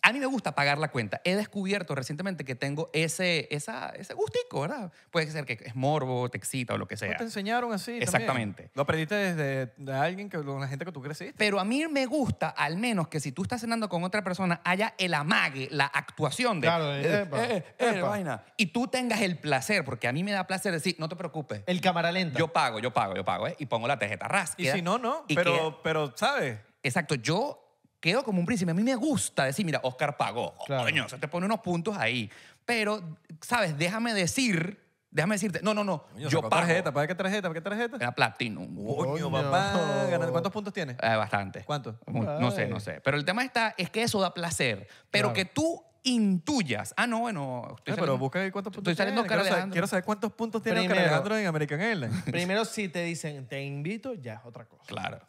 A mí me gusta pagar la cuenta. He descubierto recientemente que tengo ese, esa, ese gustico, ¿verdad? Puede ser que es morbo, te excita o lo que sea. te enseñaron así. Exactamente. Lo aprendiste desde de alguien, que, con la gente que tú creciste. Pero a mí me gusta, al menos, que si tú estás cenando con otra persona, haya el amague, la actuación de. Claro, eh, eh, eh, vaina. Y tú tengas el placer, porque a mí me da placer decir, no te preocupes. El cámara lenta. Yo pago, yo pago, yo pago, ¿eh? Y pongo la tarjeta ras. Y si no, no. Pero, pero, ¿sabes? Exacto. Yo quedo como un príncipe. A mí me gusta decir, mira, Oscar pagó. Oh, coño, se te pone unos puntos ahí. Pero, ¿sabes? Déjame decir, déjame decirte, no, no, no, yo tarjeta, ¿para qué tarjeta? ¿Para qué tarjeta? Era platino Coño, papá. ¿Cuántos puntos tienes? Eh, bastante. ¿Cuántos? No sé, no sé. Pero el tema está, es que eso da placer. Pero que tú intuyas. Ah, no, bueno. estoy eh, pero busca cuántos puntos Estoy Quiero saber, cuántos puntos tiene en American Airlines. Primero, si te dicen, te invito, ya es otra cosa. Claro.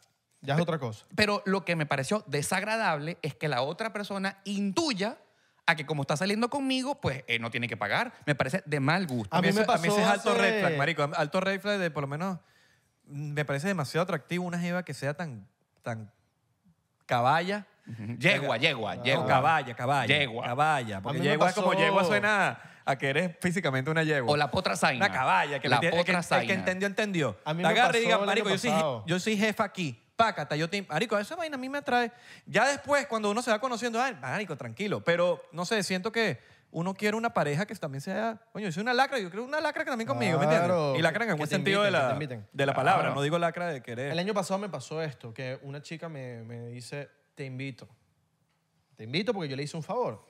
Ya es otra cosa. Pero lo que me pareció desagradable es que la otra persona intuya a que como está saliendo conmigo, pues eh, no tiene que pagar. Me parece de mal gusto. A mí, me pasó ese es alto hace- red flag, marico. Alto red flag de por lo menos mm, me parece demasiado atractivo una jeva que sea tan, tan caballa. Yegua, yegua, yegua. caballa, caballa. Yegua. Caballa. Porque yegua es como yegua suena a, que eres físicamente una yegua. O la potra zaina. Una caballa. Que La potra tiene- el que- potra que, entendió, entendió. A mí me y diga, marico, yo soy, yo soy jefa aquí paca, yo te... Marico, esa vaina a mí me atrae. Ya después, cuando uno se va conociendo, ay, marico, tranquilo. Pero, no sé, siento que uno quiere una pareja que también sea... Coño, es una lacra, yo creo una lacra que también conmigo, ¿me entiendes? Y lacra en el sentido de, la, palabra. No digo lacra de querer. El año pasado me pasó esto, que una chica me, dice, te invito. Te invito porque yo le hice un favor.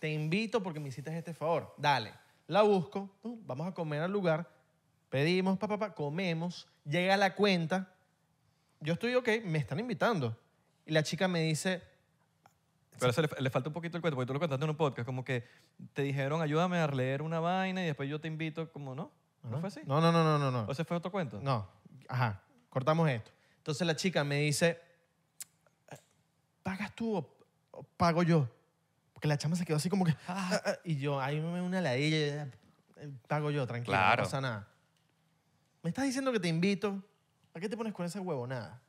te invito porque me hiciste este favor. Dale. La busco, vamos a comer al lugar, pedimos, papá, comemos, llega la cuenta, yo estoy ok, me están invitando. Y la chica me dice... Pero eso le, falta un poquito el cuento, porque tú lo contaste en un podcast, como que te dijeron, ayúdame a leer una vaina y después yo te invito, como no. ¿No fue así? No, no, no, no, no. no. ese fue otro cuento? No, ajá, cortamos esto. Entonces la chica me dice, ¿pagas tú o, pago yo? Porque la chama se quedó así como que, ah. Ah, ah, y yo, ahí me una ladilla, eh, pago yo, tranquilo, Claro. no pasa nada. Me estás diciendo que te invito, ¿Por qué te pones con ese huevo? Nada.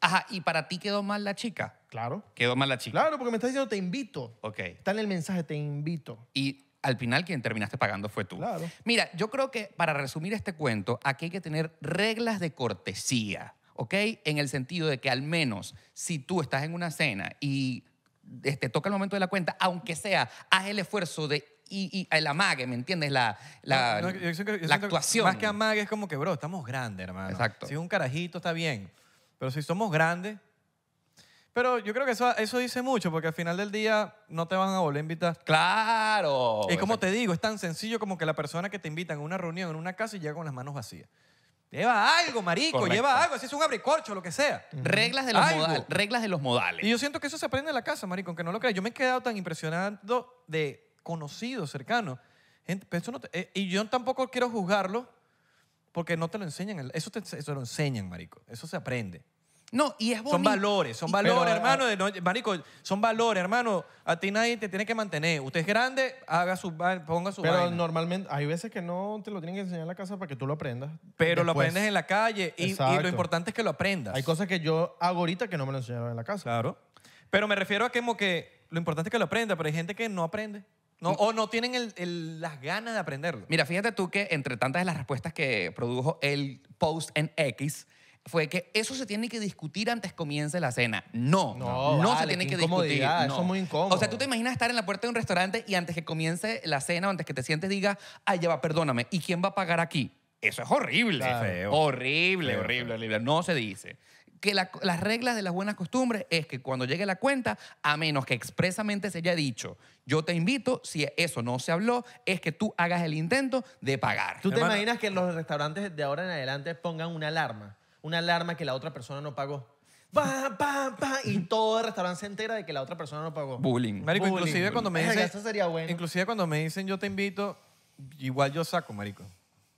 Ajá, ¿y para ti quedó mal la chica? Claro. Quedó mal la chica. Claro, porque me estás diciendo te invito. Ok. Está en el mensaje, te invito. Y al final quien terminaste pagando fue tú. Claro. Mira, yo creo que para resumir este cuento, aquí hay que tener reglas de cortesía, ¿ok? En el sentido de que al menos si tú estás en una cena y te este, toca el momento de la cuenta, aunque sea, haz el esfuerzo de y, y el amague, ¿me entiendes? La, la, actuación. Más que amague es como que, bro, estamos grandes, hermano. Exacto. Si un carajito está bien, pero si somos grandes... Pero yo creo que eso, dice mucho, porque al final del día no te van a volver a invitar. ¡Claro! Y como te digo, es tan sencillo como que la persona que te invita en una reunión, en una casa, y llega con las manos vacías. Lleva algo, marico, lleva algo, si es un abricorcho, lo que sea. Reglas de, los modales. reglas de los modales. Y yo siento que eso se aprende en la casa, marico, aunque no lo creas. Yo me he quedado tan impresionado de conocido, cercano. Eh, y yo tampoco quiero juzgarlo porque no te lo enseñan. Eso te lo enseñan, marico. Eso se aprende. No, y es bonito. Son valores, son valores, hermano. Ah, marico, son valores, hermano. A ti nadie te tiene que mantener. Usted es grande, haga su, ponga su Pero normalmente hay veces que no te lo tienen que enseñar en la casa para que tú lo aprendas. Pero lo aprendes en la calle y, lo importante es que lo aprendas. Hay cosas que yo hago ahorita que no me lo enseñaron en la casa. Claro. Pero me refiero a que, que lo importante es que lo aprenda, pero hay gente que no aprende. No, o no tienen las ganas de aprenderlo. Mira, fíjate tú que entre tantas de las respuestas que produjo el post en X, fue que eso se tiene que discutir antes comience la cena. No, no, se tiene que discutir. Eso es muy incómodo. O sea, tú te imaginas estar en la puerta de un restaurante y antes que comience la cena o antes que te sientes diga, ay, ya va, perdóname, ¿y quién va a pagar aquí? Eso es horrible, horrible, horrible. No se dice que las reglas de las buenas costumbres es que cuando llegue la cuenta, a menos que expresamente se haya dicho, yo te invito, si eso no se habló, es que tú hagas el intento de pagar. ¿Tú te imaginas que los restaurantes de ahora en adelante pongan una alarma? Una alarma que la otra persona no pagó. Pa, pa, pa, y todo el restaurante se entera de que la otra persona no pagó. Bullying. Marico, inclusive cuando me dicen... Eso sería bueno. Inclusive cuando me dicen yo te invito, igual yo saco, marico.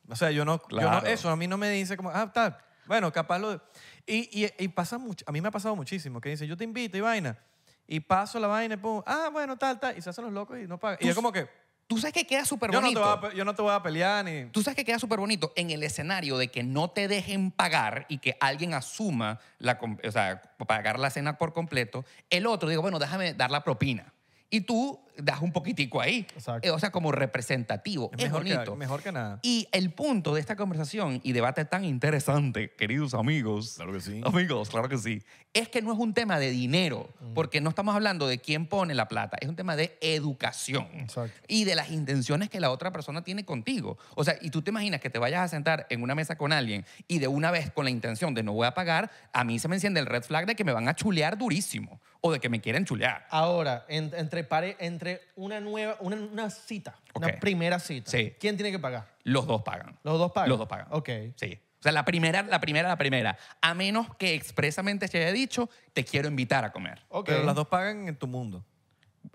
O sea, yo no... eso a mí no me dice como, ah, está... Bueno, capaz lo... Y, y, pasa mucho, a mí me ha pasado muchísimo, que dice, yo te invito y vaina, y paso la vaina y pum, ah, bueno, tal, tal, y se hacen los locos y no pagan. Y es como que... Tú sabes que queda súper no bonito. te voy a- yo no te voy a pelear ni... Tú sabes que queda súper bonito en el escenario de que no te dejen pagar y que alguien asuma, la, o sea, pagar la cena por completo. El otro, digo, bueno, déjame dar la propina y tú das un poquitico ahí. Eh, o sea, como representativo. Es, mejor bonito. Que, mejor que nada. Y el punto de esta conversación y debate tan interesante, queridos amigos. Claro que sí. Amigos, claro que sí. Es que no es un tema de dinero, mm. porque no estamos hablando de quién pone la plata, es un tema de educación. Exacto. Y de las intenciones que la otra persona tiene contigo. O sea, y tú te imaginas que te vayas a sentar en una mesa con alguien y de una vez con la intención de no voy a pagar, a mí se me enciende el red flag de que me van a chulear durísimo o de que me quieren chulear. Ahora, entre, entre una nueva, una, una cita, una primera cita, Sí. ¿quién tiene que pagar? Los dos pagan. ¿Los dos pagan? Los dos pagan. Ok. Sí. O sea, la primera, la primera, la primera. A menos que expresamente se haya dicho, te quiero invitar a comer. Ok. Pero las dos pagan en tu mundo.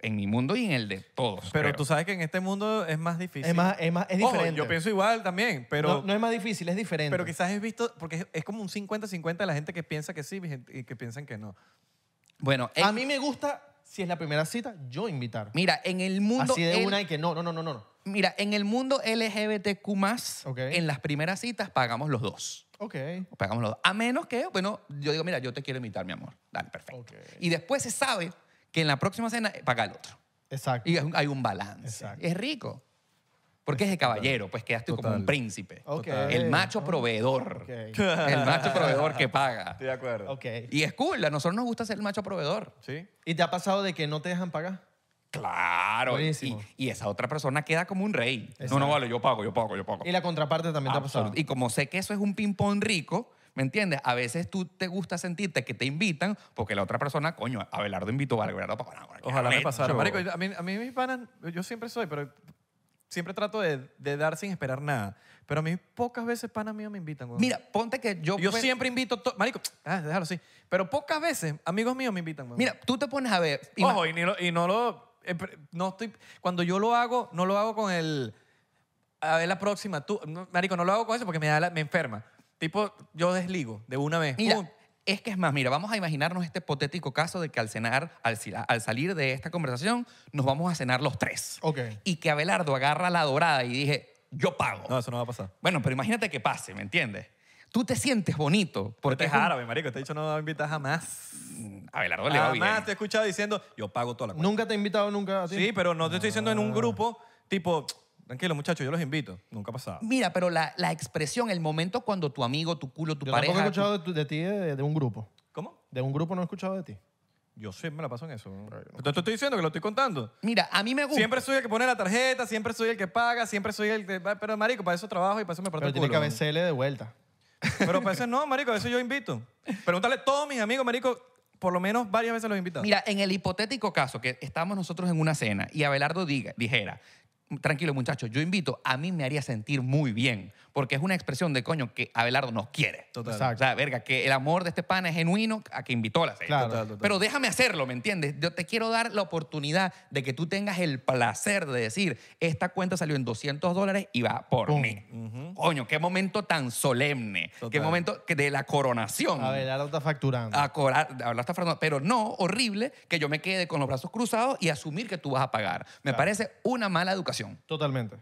En mi mundo y en el de todos. Pero tú sabes que en este mundo es más difícil. es, más, es, más, es diferente. yo pienso igual también, pero, no, es más difícil, es diferente. pero quizás es visto, porque es, como un 50-50 de la gente que piensa que sí y que piensan que no. Bueno, A mí me gusta, si es la primera cita, yo invitar. mira, en el mundo Así de una y que no, no, no, no, no. mira, en el mundo LGBTQ+, en las primeras citas pagamos los dos. Ok. Pagamos los dos. A menos que, bueno, yo digo, mira, yo te quiero invitar, mi amor. Dale, perfecto. Y después se sabe que en la próxima cena paga el otro. Exacto. Y hay un balance. Exacto. Es rico. Porque es de caballero, pues quedaste como un príncipe. El macho proveedor. El macho proveedor que paga. de acuerdo. Y es cool, a nosotros nos gusta ser el macho proveedor. Sí. ¿Y te ha pasado de que no te dejan pagar? Claro. Y, y, esa otra persona queda como un rey. No, no, vale, yo pago, yo pago, yo pago. Y la contraparte también te ha pasado. Y como sé que eso es un ping-pong rico, ¿me entiendes? A veces tú te gusta sentirte que te invitan porque la otra persona, coño, Abelardo invitó a Abelardo para Ojalá me pasara. a mí, a mí mis panas, yo siempre soy, pero siempre trato de, dar sin esperar nada. Pero a mí pocas veces panas mío, me invitan. Mira, ponte que yo... yo siempre invito, marico, ah, déjalo así. Pero pocas veces amigos míos me invitan. Mira, tú te pones a ver... Ojo, y, no lo. Eh, no estoy. Cuando yo lo hago, no lo hago con el. A ver la próxima. marico, no lo hago con eso porque me, da enferma. Tipo, yo desligo de una vez. Mira, es que es más, mira, vamos a imaginarnos este hipotético caso de que al cenar, al, salir de esta conversación, nos vamos a cenar los tres. Ok. Y que Abelardo agarra la dorada y dije, yo pago. No, eso no va a pasar. Bueno, pero imagínate que pase, ¿me entiendes? Tú te sientes bonito. Porque este es árabe, marico. Te este he dicho no me invitas jamás. Mm, Abelardo le va bien. Jamás te he escuchado diciendo, yo pago toda la cuenta. ¿Nunca te he invitado nunca así. Sí, pero no te estoy diciendo en un ah. grupo, tipo, Tranquilo, muchachos, yo los invito. Nunca ha pasado. Mira, pero la, expresión, el momento cuando tu amigo, tu culo, tu Yo pareja. he escuchado de, de ti de, un grupo. ¿Cómo? De un grupo no he escuchado de ti. Yo siempre me la paso en eso. Entonces te estoy diciendo que lo estoy contando. Mira, a mí me gusta. Siempre soy el que pone la tarjeta, siempre soy el que paga, siempre soy el que... Pero, marico, para eso trabajo y para eso me parto Pero el tiene que de vuelta. Pero para eso no, marico, a eso yo invito. Pregúntale a todos mis amigos, marico, por lo menos varias veces los he invitado. Mira, en el hipotético caso que estamos nosotros en una cena y Abelardo dijera, tranquilo muchachos, yo invito, a mí me haría sentir muy bien porque es una expresión de coño que Abelardo nos quiere. Total. O sea, verga, que el amor de este pana es genuino a que invitó a la serie. Pero déjame hacerlo, ¿me entiendes? Yo te quiero dar la oportunidad de que tú tengas el placer de decir, esta cuenta salió en 200 dólares y va por mí. Coño, qué momento tan solemne. Qué momento de la coronación. Abelardo está facturando. Abelardo está facturando. Pero no, horrible, que yo me quede con los brazos cruzados y asumir que tú vas a pagar. Me parece una mala educación. Totalmente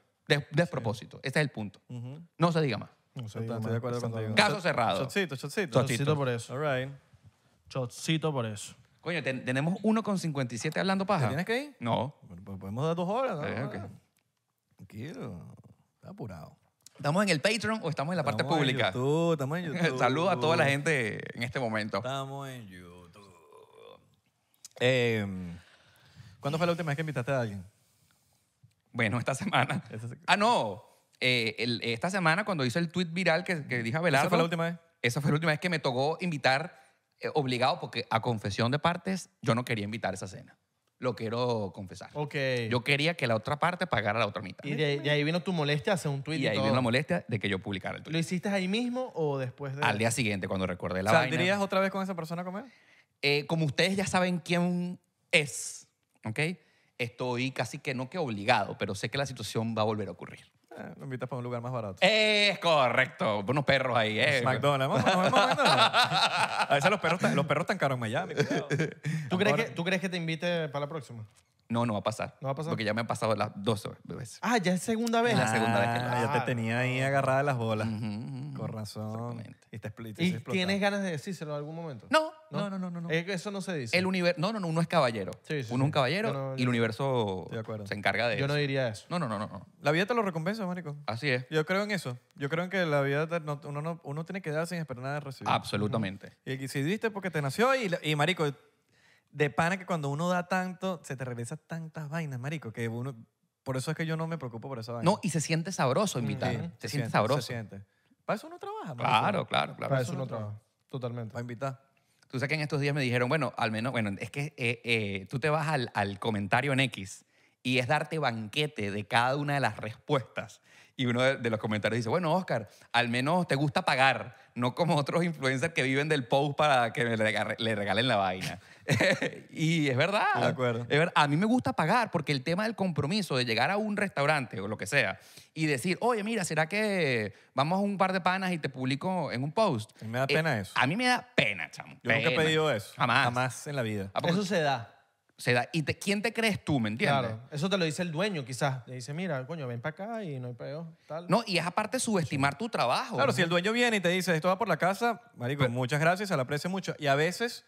despropósito. Ese es el punto. No se diga más. Estoy de acuerdo contigo. Caso cerrado. chotcito chotcito chotcito por eso. All right. por eso. Coño, tenemos ten- tenemos 57 hablando paja. ¿Te tienes que ir? No. Pues podemos dar dos horas. ¿no? Tranquilo. Está apurado. ¿Estamos en el Patreon o estamos en la parte pública? estamos en YouTube. Saludos a toda la gente en este momento. Estamos en YouTube. Em, ¿Cuándo fue la última vez que invitaste a alguien? Bueno, esta semana. Ah, no. Eh, esta semana, cuando hice el tweet viral que, dije a ¿Esa fue la última vez? Esa fue la última vez que me tocó invitar, eh, obligado, porque a confesión de partes, yo no quería invitar esa cena. Lo quiero confesar. Ok. Yo quería que la otra parte pagara la otra mitad. Y ahí vino tu molestia hacer un tweet. Y, ahí vino la molestia de que yo publicara el tweet. ¿Lo hiciste ahí mismo o después de.? Al día siguiente, cuando recordé la ¿Saldrías otra vez con esa persona a comer? Eh, como ustedes ya saben quién es, ¿ok? estoy casi que no que obligado, pero sé que la situación va a volver a ocurrir. Me eh, lo invitas para un lugar más barato. Es correcto. Unos perros ahí, ¿eh? McDonald's. Vamos, vamos, vamos, a veces los perros, están- los perros están caros en Miami. ¿Tú crees, que, ¿Tú crees que te invite para la próxima? No, no va a pasar. No va a pasar. Porque ya me ha pasado las dos veces. Ah, ya es segunda vez. la segunda vez que lo ah, ya te tenía ahí agarrada las bolas. Con razón. Y te ¿Y tienes ganas de decírselo en algún momento? No, no, no, no, no. Eso no se dice. El universo. No, no, no, uno es caballero. Sí, uno es un caballero y el universo se encarga de eso. Yo no diría eso. No, no, no, no, La vida te lo recompensa, marico. Así es. Yo creo en eso. Yo creo en que la vida uno, tiene que dar sin esperar nada de recibir. Absolutamente. Y si diste porque te nació y, y marico, de pana que cuando uno da tanto, se te regresan tantas vainas, marico, que uno... Por eso es que yo no me preocupo por esa vaina. No, y se siente sabroso invitar. se, siente, sabroso. Se siente. Para eso uno trabaja. Claro, claro, claro. Para eso uno trabaja. Totalmente. Para invitar. Tú sabes que en estos días me dijeron, bueno, al menos, bueno, es que eh, eh, tú te vas al, comentario en X y es darte banquete de cada una de las respuestas. Y uno de, de, los comentarios dice, bueno, Oscar, al menos te gusta pagar, no como otros influencers que viven del post para que le, regalen la vaina. y es verdad. De acuerdo. a mí me gusta pagar porque el tema del compromiso, de llegar a un restaurante o lo que sea y decir, oye, mira, ¿será que vamos a un par de panas y te publico en un post? A mí me da pena eh, eso. A mí me da pena, chamo. Yo nunca he pedido eso. Jamás. Jamás en la vida. Eso se da. Se da. ¿Y quién te crees tú, me entiendes? Claro, eso te lo dice el dueño quizás. Le dice, mira, coño, ven para acá y no hay pedo. No, y es aparte subestimar tu trabajo. Claro, si el dueño viene y te dice, esto va por la casa, marico, muchas gracias, se la aprecio mucho. Y a veces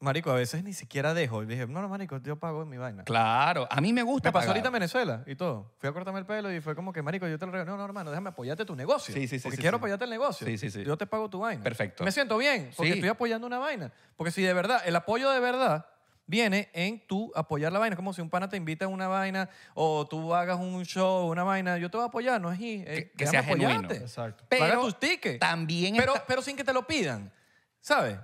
Marico, a veces ni siquiera dejo. Y dije, no, no, Marico, yo pago mi vaina. Claro, a mí me gusta. Me pasó ahorita en Venezuela y todo. Fui a cortarme el pelo y fue como que, Marico, yo te lo regalo. No, no, hermano, déjame apoyarte tu negocio. Sí, sí, sí. Porque quiero apoyarte el negocio. Sí, sí, sí. Yo te pago tu vaina. Perfecto. Me siento bien porque estoy apoyando una vaina. Porque si de verdad, el apoyo de verdad viene en tú apoyar la vaina. como si un pana te invita a una vaina o tú hagas un show, una vaina. Yo te voy a apoyar, no es y eh, que, sea genuino. Exacto. Pero tus tickets. También pero, pero sin que te lo pidan. ¿Sabes?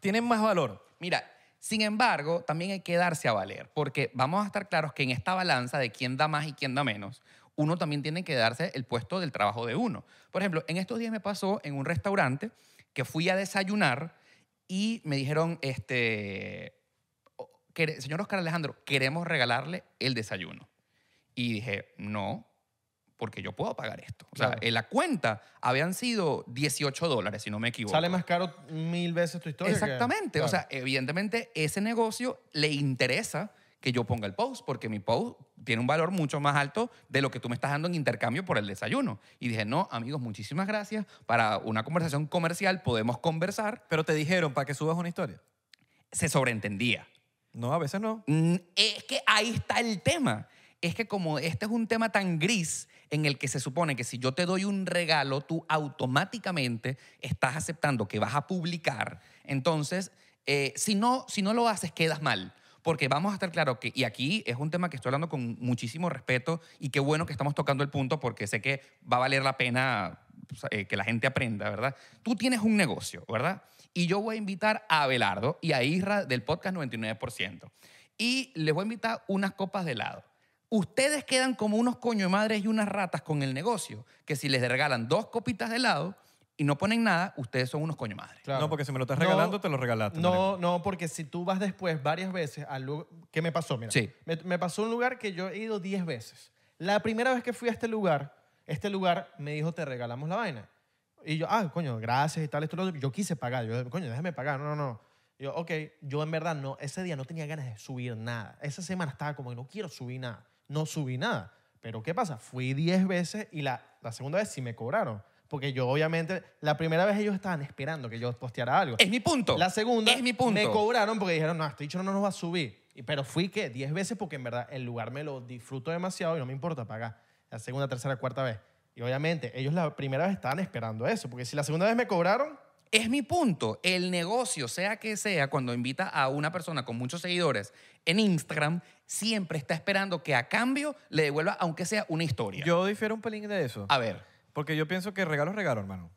Tienen más valor. Mira, sin embargo, también hay que darse a valer, porque vamos a estar claros que en esta balanza de quién da más y quién da menos, uno también tiene que darse el puesto del trabajo de uno. Por ejemplo, en estos días me pasó en un restaurante que fui a desayunar y me dijeron, este, oh, señor Oscar Alejandro, queremos regalarle el desayuno. Y dije, no, porque yo puedo pagar esto. O sea, en la cuenta habían sido 18 dólares, si no me equivoco. Sale más caro mil veces tu historia. Exactamente. O sea, evidentemente ese negocio le interesa que yo ponga el post, porque mi post tiene un valor mucho más alto de lo que tú me estás dando en intercambio por el desayuno. Y dije, no, amigos, muchísimas gracias. Para una conversación comercial podemos conversar. Pero te dijeron, ¿para que subas una historia? Se sobreentendía. No, a veces no. Mm, es que ahí está el tema. Es que como este es un tema tan gris, en el que se supone que si yo te doy un regalo, tú automáticamente estás aceptando que vas a publicar. Entonces, eh, si, no, si no lo haces, quedas mal. Porque vamos a estar claro que, y aquí es un tema que estoy hablando con muchísimo respeto y qué bueno que estamos tocando el punto porque sé que va a valer la pena eh, que la gente aprenda, ¿verdad? Tú tienes un negocio, ¿verdad? Y yo voy a invitar a Abelardo y a Isra del podcast 99%. Y les voy a invitar unas copas de helado ustedes quedan como unos coño madres y unas ratas con el negocio, que si les regalan dos copitas de helado y no ponen nada, ustedes son unos coño madres. No, porque si me lo estás regalando, te lo regalaste. No, no, porque si tú vas después varias veces al lugar... ¿Qué me pasó? Mira, me, pasó un lugar que yo he ido diez veces. La primera vez que fui a este lugar, este lugar me dijo, te regalamos la vaina. Y yo, ah, coño, gracias y tal, esto, lo otro. Yo quise pagar. Yo, coño, déjame pagar. No, no, no. yo, ok. Yo en verdad no, ese día no tenía ganas de subir nada. Esa semana estaba como, no quiero subir nada no subí nada. Pero ¿qué pasa? Fui 10 veces y la, la segunda vez sí me cobraron. Porque yo, obviamente, la primera vez ellos estaban esperando que yo posteara algo. Es mi punto. La segunda, Es mi punto. me cobraron porque dijeron, no, este dicho no nos va a subir. Y- Pero fui, ¿qué? 10 veces porque en verdad el lugar me lo disfruto demasiado y no me importa pagar. La segunda, tercera, cuarta vez. Y obviamente, ellos la primera vez estaban esperando eso. Porque si la segunda vez me cobraron, Es mi punto. El negocio, sea que sea, cuando invita a una persona con muchos seguidores en Instagram, siempre está esperando que a cambio le devuelva, aunque sea una historia. Yo difiero un pelín de eso. A ver. Porque yo pienso que regalo es regalo, hermano.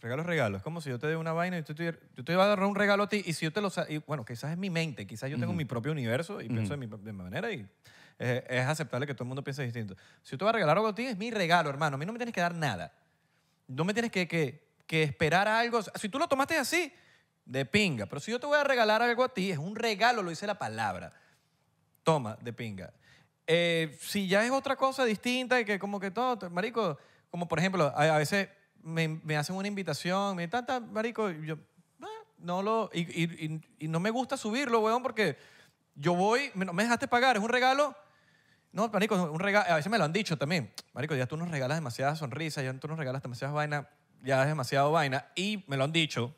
Regalo es regalo. Es como si yo te dé una vaina y tú yo te iba a dar un regalo a ti y si yo te lo... bueno, quizás es mi mente, quizás yo tengo mi propio universo y pienso de mi, manera y es, aceptable que todo el mundo piense distinto. Si yo te voy a regalar algo a ti, es mi regalo, hermano. A mí no me tienes que dar nada. No me tienes que, que, esperar algo. Si tú lo tomaste así, de pinga. Pero si yo te voy a regalar algo a ti, es un regalo, lo dice la palabra toma, de pinga. Eh, si ya es otra cosa distinta y que como que todo, marico, como por ejemplo, a, veces me, hacen una invitación, me tanta, marico, yo ah, no lo, y, no me gusta subirlo, weón, porque yo voy, me, me dejaste pagar, es un regalo. No, marico, un regalo, a veces me lo han dicho también, marico, ya tú nos regalas demasiadas sonrisas, ya tú nos regalas demasiadas vainas, ya es demasiado vaina, y me lo han dicho,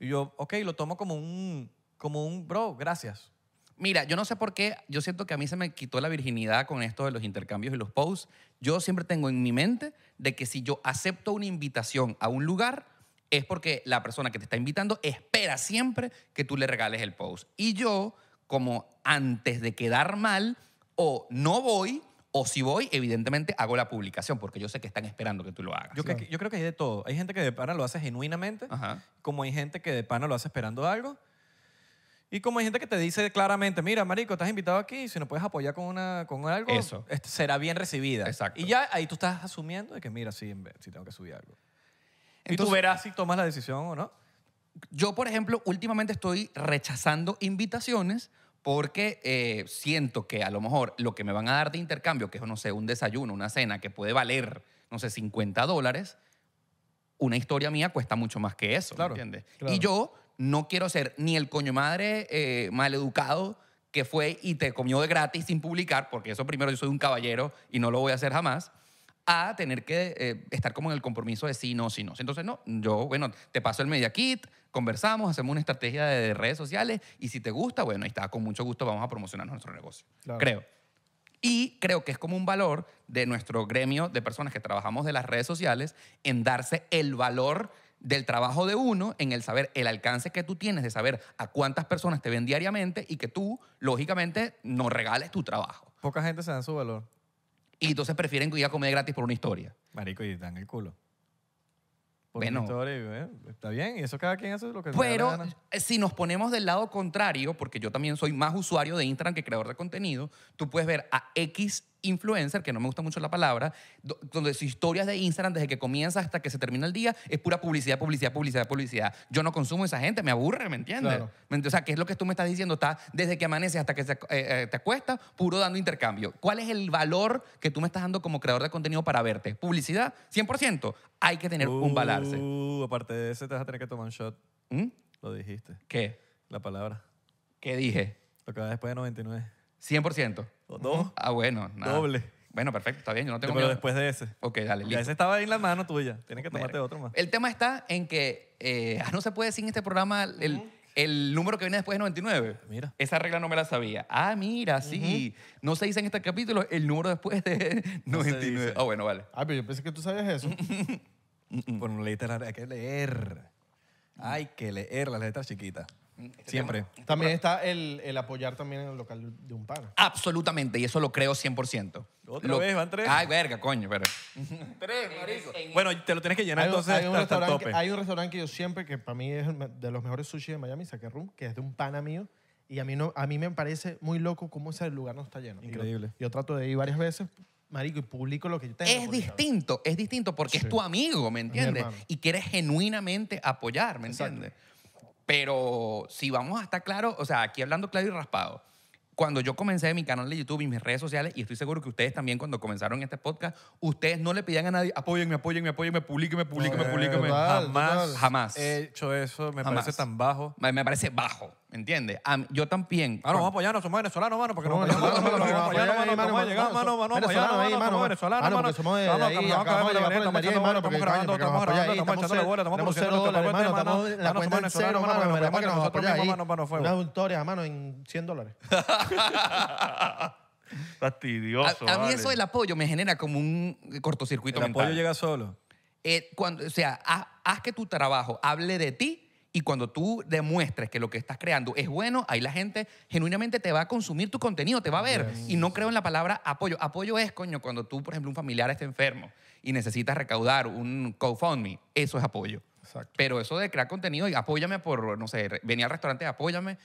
y yo, ok, lo tomo como un, como un, bro, gracias, Mira, yo no sé por qué, yo siento que a mí se me quitó la virginidad con esto de los intercambios y los posts. Yo siempre tengo en mi mente de que si yo acepto una invitación a un lugar, es porque la persona que te está invitando espera siempre que tú le regales el post. Y yo, como antes de quedar mal, o no voy, o si voy, evidentemente hago la publicación, porque yo sé que están esperando que tú lo hagas. Yo, creo que hay de todo. Hay gente que de pana lo hace genuinamente, como hay gente que de pana lo hace esperando algo, y como hay gente que te dice claramente, mira, marico, estás invitado aquí, si nos puedes apoyar con, una, con algo, Eso. será bien recibida. Exacto. Y ya ahí tú estás asumiendo de que, mira, sí, tengo que subir algo. y tú verás si tomas la decisión o no. Yo, por ejemplo, últimamente estoy rechazando invitaciones porque eh, siento que a lo mejor lo que me van a dar de intercambio, que es, no sé, un desayuno, una cena que puede valer, no sé, 50 dólares, una historia mía cuesta mucho más que eso, Claro, ¿entiendes? Y yo no quiero ser ni el coño madre eh, mal educado que fue y te comió de gratis sin publicar, porque eso primero yo soy un caballero y no lo voy a hacer jamás, a tener que eh, estar como en el compromiso de sí, no, sí, no. Entonces, no, yo, bueno, te paso el media kit, conversamos, hacemos una estrategia de redes sociales y si te gusta, bueno, ahí está, con mucho gusto vamos a promocionar nuestro negocio. Creo. Y creo que es como un valor de nuestro gremio de personas que trabajamos de las redes sociales en darse el valor del trabajo de uno en el saber el alcance que tú tienes, de saber a cuántas personas te ven diariamente y que tú, lógicamente, no regales tu trabajo. Poca gente se da su valor. Y entonces prefieren ir a comer gratis por una historia. Marico, y dan el culo. bueno, eh, está bien, y eso cada quien hace lo que Pero eh, si nos ponemos del lado contrario, porque yo también soy más usuario de Instagram que creador de contenido, tú puedes ver a X influencer, que no me gusta mucho la palabra, donde sus historias de Instagram desde que comienza hasta que se termina el día es pura publicidad, publicidad, publicidad, publicidad. Yo no consumo esa gente, me aburre, ¿me entiendes? O sea, ¿qué es lo que tú me estás diciendo? Está desde que amaneces hasta que eh, eh, te acuestas, puro dando intercambio. ¿Cuál es el valor que tú me estás dando como creador de contenido para verte? ¿Publicidad? 100%. Hay que tener un balance. Uh, aparte de eso, te vas a tener que tomar un shot. ¿Mm? Lo dijiste. ¿Qué? La palabra. ¿Qué dije? Lo que va después de 99. 100%. ¿O ¿No? Ah, bueno. nada. Doble. Bueno, perfecto, está bien, yo no tengo Pero después de ese. Ok, dale, Ya ese estaba ahí en la mano tuya. Tienes que tomarte otro más. El tema está en que eh, ah, no se puede decir en este programa el, el número que viene después de 99. Mira. Esa regla no me la sabía. Ah, mira, sí. No se dice en este capítulo el número después de 99. Ah, bueno, vale. Ah, pero yo pensé que tú sabías eso. Mm, mm. Por no hay que leer. Mm. Hay que leer las letras chiquitas. Este siempre. Este también está el, el, apoyar también en el local de un pana. Absolutamente, y eso lo creo 100%. Otra lo... vez, van tres. Ay, verga, coño, pero. tres, marico. Bueno, te lo tienes que llenar hay entonces un, hasta tope. hay un restaurante que yo siempre, que para mí es de los mejores sushi de Miami, Sake Room, que es de un pana mío. Y a mí, no, a mí me parece muy loco cómo ese lugar no está lleno. Increíble. Yo, trato de ir varias veces marico, y publico lo que yo tengo. Es distinto, es distinto porque es tu amigo, ¿me entiendes? Y quieres genuinamente apoyar, ¿me pero si vamos a estar claros, o sea, aquí hablando claro y raspado, cuando yo comencé mi canal de YouTube y mis redes sociales, y estoy seguro que ustedes también cuando comenzaron este podcast, ustedes no le pedían a nadie, apóyenme, apóyenme, apóyenme, publiquenme, publiquenme, publiquenme. Jamás, jamás. He hecho eso, me parece tan bajo. me parece bajo. ¿Me entiendes? Yo también. no, vamos a apoyarnos, somos venezolanos, mano, porque no vamos a vamos a mano, a venezolanos, mano. estamos estamos grabando, estamos echando bola, estamos estamos en la cuenta en cero, mano, mano, mano, en 100 dólares. Fastidioso. A, mí eso del apoyo me genera como un cortocircuito El apoyo llega solo. o sea, haz que tu trabajo hable de ti y cuando tú demuestres que lo que estás creando es bueno, ahí la gente genuinamente te va a consumir tu contenido, te va a ver. Y no creo en la palabra apoyo. Apoyo es, coño, cuando tú, por ejemplo, un familiar está enfermo y necesitas recaudar un co-found me, Eso es apoyo. Exacto. Pero eso de crear contenido y apóyame por, no sé, venía al restaurante, apóyame.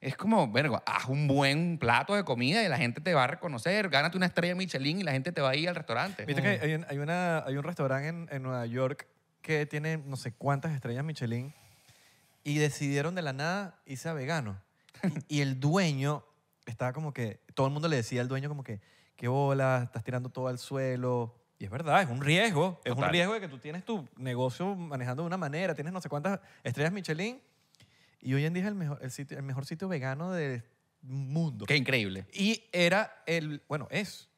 Es como, vergo, haz un buen plato de comida y la gente te va a reconocer. Gánate una estrella Michelin y la gente te va a ir al restaurante. Viste que mm. hay, una, hay un restaurante en, en Nueva York que tiene no sé cuántas estrellas Michelin y decidieron de la nada irse a vegano. Y, el dueño estaba como que, todo el mundo le decía al dueño como que, qué bola, estás tirando todo al suelo. Y es verdad, es un riesgo. Es un riesgo de que tú tienes tu negocio manejando de una manera, tienes no sé cuántas estrellas Michelin. Y hoy en día es el mejor, el sitio, mejor sitio vegano del mundo. Qué increíble. Y era el, bueno, es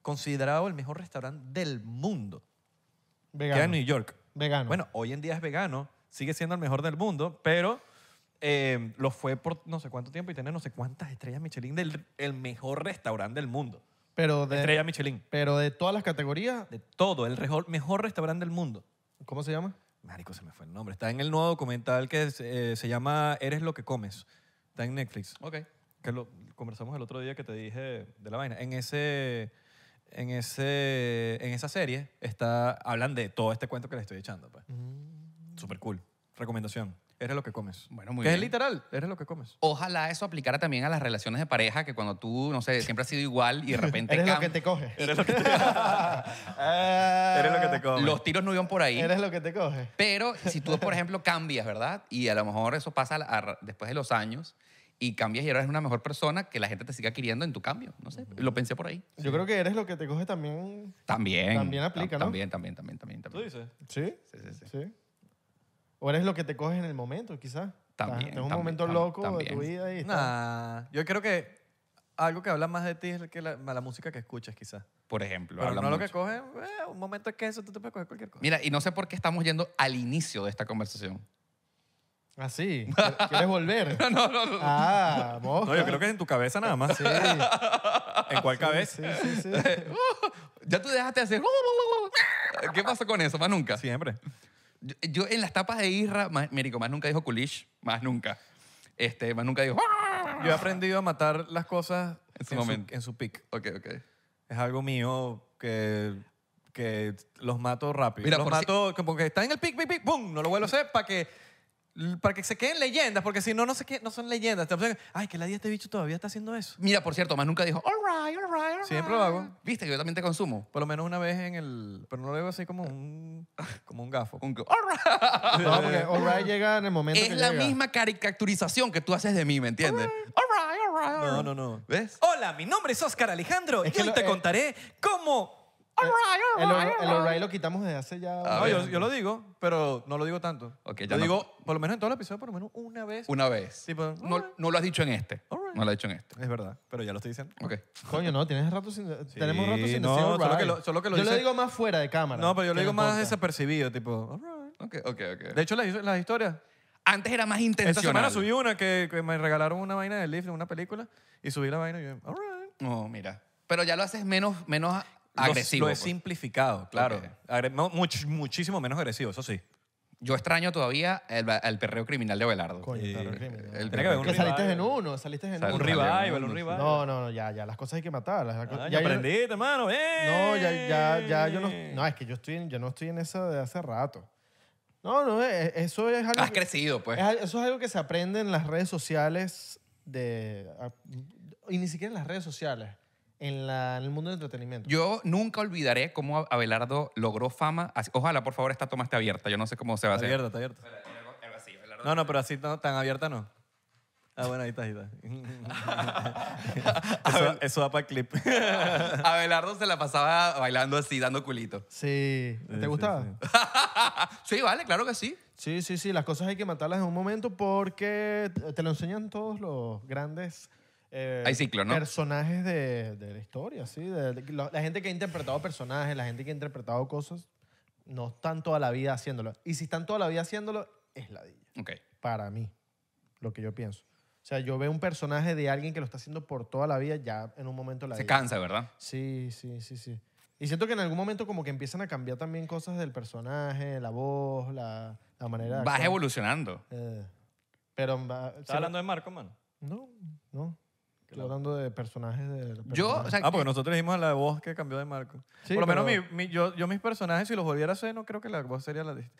considerado el mejor restaurante del mundo. Vegano. Que en New York. Vegano. Bueno, hoy en día es vegano sigue siendo el mejor del mundo, pero em, lo fue por no sé cuánto tiempo y tiene no sé cuántas estrellas Michelin del el mejor restaurante del mundo. Pero de, Estrella Michelin. Pero de todas las categorías. De todo, el mejor, restaurante del mundo. ¿Cómo se llama? Marico, se me fue el nombre. Está en el nuevo documental que eh, se llama Eres lo que comes. Está en Netflix. Ok. Que lo conversamos el otro día que te dije de la vaina. En ese. En, ese, en esa serie está, hablan de todo este cuento que le estoy echando. Pues. Mm super cool. Recomendación. Eres lo que comes. Bueno, muy bien. Es literal, eres lo que comes. Ojalá eso aplicara también a las relaciones de pareja, que cuando tú, no sé, siempre has sido igual y de repente. eres lo que te coge. Eres lo que te Eres lo que te coge. Los tiros no iban por ahí. Eres lo que te coge. Pero si tú, por ejemplo, cambias, ¿verdad? Y a lo mejor eso pasa después de los años y cambias y eres una mejor persona, que la gente te siga queriendo en tu cambio. No sé, lo pensé por ahí. Yo creo que eres lo que te coge también. También. También aplica, ¿no? También, también, también, también. ¿Tú dices? sí. sí. sí. ¿Sí? O eres lo que te coges en el momento, quizás. También. Es un momento loco de tu vida. Y nah, yo creo que algo que habla más de ti es que la, música que escuchas, quizás. Por ejemplo. Pero no lo que coges, eh, un momento es que eso, tú te puedes coger cualquier cosa. Mira, y no sé por qué estamos yendo al inicio de esta conversación. ¿Ah, sí? ¿Quieres volver? no, no, no. Ah, vos. No, yo creo que es en tu cabeza nada más. Sí. ¿En cuál cabeza? Sí, sí, sí. ya tú dejaste de hacer... ¿Qué pasa con eso? Más nunca. Siempre. Yo, en las tapas de Isra, Mérico, más nunca dijo Kulish, más nunca. Este, más nunca dijo. Ah". Yo he aprendido a matar las cosas en su, pick. Ok, ok. Es algo mío que, que los mato rápido. Mira, los mato como que está en el pick, pick, pick, ¡pum! No lo vuelvo a hacer para que para que se queden leyendas, porque si no, no, sé no son leyendas. Ay, que la día este bicho todavía está haciendo eso. Mira, por cierto, más nunca dijo, all right, all Siempre lo hago. Viste que yo también te consumo. Por lo menos una vez en el... Pero no lo veo así como un, como un gafo. Un llega en el momento que Es la misma caricaturización que tú haces de mí, ¿me entiendes? All right, No, no, no. ¿Ves? Hola, mi nombre es Oscar Alejandro y hoy te eh, contaré cómo el alright lo quitamos desde hace ya. yo, lo digo, pero no lo digo tanto. okay lo digo, por lo menos en todo el episodio, por lo menos una vez. Una vez. No, no lo has dicho en este. No lo has dicho en este. Es verdad, pero ya lo estoy diciendo. Coño, no, tienes rato sin. tenemos rato sin decir solo que lo- solo que lo digo más fuera de cámara. No, pero yo lo digo más desapercibido, tipo. alright. Ok, ok, De hecho, las, historias. Antes era más intencional. Esta semana subí una que, me regalaron una vaina de Leaf, una película, y subí la vaina y yo, alright. No, mira. Pero ya lo haces menos, menos agresivo. Lo, es pues. simplificado, claro. muchísimo menos agresivo, eso sí. Yo extraño todavía el, el perreo criminal de Abelardo. Coño, eh, criminal. El, Que, saliste en uno, saliste en uno. Un rival un revival. No, no, no, ya, ya, las cosas hay que matarlas. Ah, ya, aprendiste, hermano, No, ya, ya, ya, yo no, no, es que yo, estoy, yo no estoy en eso de hace rato. No, no, e, e, eso es algo... Has crecido, pues. eso es algo que se aprende en las redes sociales de... Y ni siquiera en las redes sociales en, el mundo del entretenimiento. Yo nunca olvidaré cómo Abelardo logró fama. Ojalá, por favor, esta toma esté abierta. Yo no sé cómo se va a hacer. abierta, está abierta. No, no, pero así tan abierta no. Ah, bueno, ahí está, ahí está. eso, va para clip. Abelardo se la pasaba bailando así, dando culito. Sí. ¿Te gustaba? sí. vale, claro que sí. Sí, sí, sí, las cosas hay que matarlas en un momento porque te lo enseñan todos los grandes eh, Hay ciclos, ¿no? Personajes de, de la historia, sí. De, la, gente que ha interpretado personajes, la gente que ha interpretado cosas, no están toda la vida haciéndolo. Y si están toda la vida haciéndolo, es ladilla. Ok. Para mí, lo que yo pienso. O sea, yo veo un personaje de alguien que lo está haciendo por toda la vida, ya en un momento la Se cansa, ¿verdad? Sí, sí, sí, sí. Y siento que en algún momento como que empiezan a cambiar también cosas del personaje, la voz, la, la manera... Vas evolucionando. Eh, pero... ¿Estás hablando de Marco, mano? No, no hablando de personajes de... Yo, Ah, porque eh, nosotros dijimos la voz que cambió de Marco. Sí, Por lo menos mi- yo, yo mis personajes, si los volviera a hacer, no creo que la voz sería la... de- este.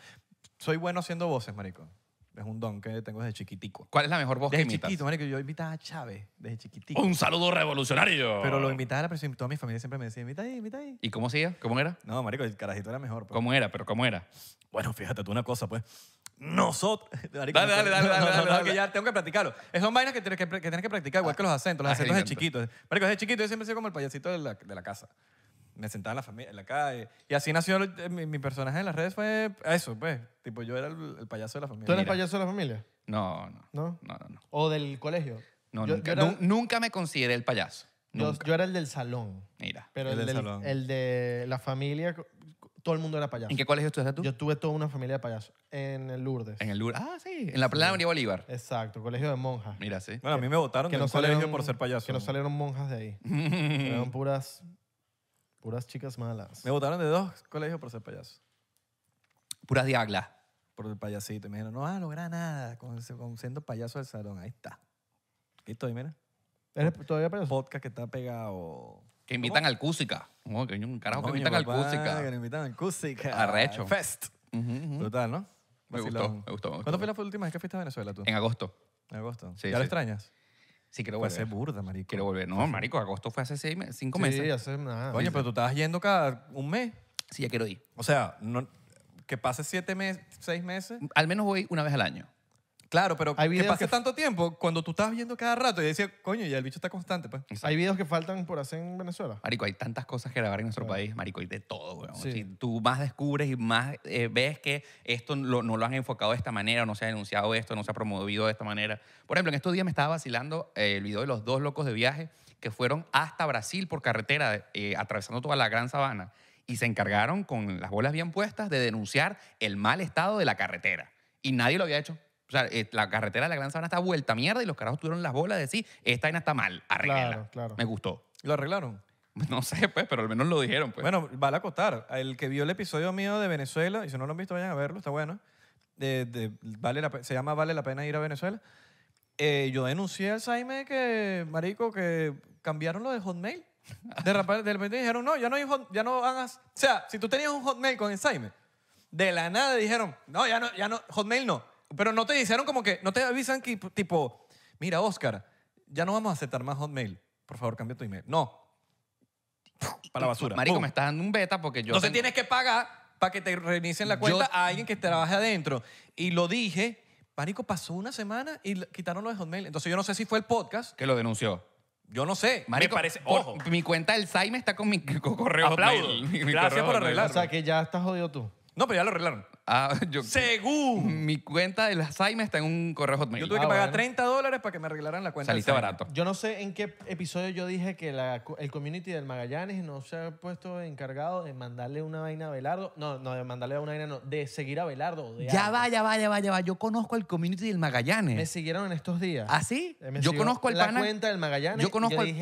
Soy bueno haciendo voces, marico. Es un don que tengo desde chiquitico. ¿Cuál es la mejor voz que Desde imitas? chiquito, marico. Yo invitaba a Chávez desde chiquitico. Un saludo revolucionario. Pero lo invitaba, la presión, toda mi familia siempre me decía, invita ahí, invita ahí. ¿Y cómo hacía? ¿Cómo era? No, marico, el carajito era mejor. Pues. ¿Cómo era? ¿Pero cómo era? Bueno, fíjate tú una cosa, pues nosotros. Dale, dale, dale, dale. ya tengo que practicarlo. Esas son vainas que tienes que, practicar, igual que los acentos. Los acentos de chiquitos. Marico, desde chiquito yo siempre he sido como el payasito de la, casa. Me sentaba en la, familia, en la calle. Y así nació eh, mi, personaje en las redes, fue eso, pues. Tipo, yo era el, payaso de la familia. ¿Tú eres payaso de la familia? No, no. ¿No? No, no, no. o del colegio? No, nunca, me consideré el payaso. Yo, era el del salón. Mira. Pero el, del- salón. el de la familia, todo el mundo era payaso. ¿En qué colegio estuviste tú? Yo tuve toda una familia de payasos. En el Lourdes. En el Lourdes. Ah, sí. En la Playa María Bolívar. Exacto, colegio de monjas. Mira, sí. Bueno, a mí me votaron que de no por ser payaso. Que no salieron monjas de ahí. Eran puras, puras chicas malas. Me votaron de dos colegios por ser payaso. Puras diaglas. Por el payasito. me dijeron, no vas a lograr nada con, siendo payaso del salón. Ahí está. Aquí estoy, mira. es todavía payaso? Podcast que está pegado. Que invitan al Cúsica. Oh, que un carajo que me invitan al Cusica. Que invitan al Cusica. Arrecho. Fest. Total, ¿no? Me gustó, me gustó, ¿Cuándo fue la última vez que fuiste a Venezuela tú? En agosto. En agosto. ¿Ya lo extrañas? Sí, quiero volver. volver. ser burda, marico. Quiero volver. No, marico, agosto fue hace seis meses, cinco Sí, meses. hace nada. Coño, pero tú estabas yendo cada un mes. Sí, ya quiero ir. O sea, no- que pase siete meses, seis meses. Al menos voy una vez al año. Claro, pero Hay que tanto tiempo cuando tú estabas viendo cada rato y decía, coño, ya el bicho está constante, pues. Hay videos que faltan por hacer en Venezuela. Marico, hay tantas cosas que grabar en nuestro país, marico, hay de todo, Si tú más descubres y más eh, ves que esto no lo han enfocado de esta manera, no se ha denunciado esto, no se ha promovido de esta manera. Por ejemplo, en estos días me estaba vacilando eh, el video de los dos locos de viaje que fueron hasta Brasil por carretera, eh, atravesando toda la gran sabana, y se encargaron con las bolas bien puestas de denunciar el mal estado de la carretera. Y nadie lo había hecho. O sea, eh, la carretera de la Gran Sabana está vuelta mierda y los carajos tuvieron las bolas de decir, esta vaina está mal, arreglala. Claro, Me gustó. ¿Lo arreglaron? No sé, pues, pero al menos lo dijeron, pues. Bueno, vale a costar. El que vio el episodio mío de Venezuela, y si no lo han visto, vayan a verlo, está bueno. De, vale se llama Vale la pena ir a Venezuela. Eh, yo denuncié al Saime que, marico, que cambiaron lo de Hotmail. De repente, dijeron, no, ya no hay Hotmail, ya no van a... O sea, si tú tenías un Hotmail con el Saime, de la nada dijeron, no, ya no, ya no, Hotmail no. Pero no te dijeron como que, no te avisan que tipo, mira, Oscar, ya no vamos a aceptar más Hotmail. Por favor, cambia tu email. No. Para la basura. Marico, me estás dando un beta porque yo. No se tienes que pagar para que te reinicien la cuenta a alguien que trabaje adentro. Y lo dije, Marico, pasó una semana y quitaron lo de Hotmail. Entonces yo no sé si fue el podcast. que lo denunció. Yo no sé. Marico, me parece. mi cuenta del Saime está con mi correo. Gracias por arreglarlo. O sea, que ya estás jodido tú. No, pero ya lo arreglaron. Ah, Según. Mi cuenta del Alzheimer está en un correo Hotmail. Yo tuve ah, que pagar 30 dólares para que me arreglaran la cuenta. Saliste barato. Yo no sé en qué episodio yo dije que el community del Magallanes no se ha puesto encargado de mandarle una vaina a Belardo. No, no, de mandarle una vaina, no, de seguir a Belardo. Ya va, ya va, ya va, ya va. Yo conozco el community del Magallanes Me siguieron en estos días. ¿Ah, sí? Eh, yo conozco al la pana. cuenta del Magallanes. Yo conozco, al,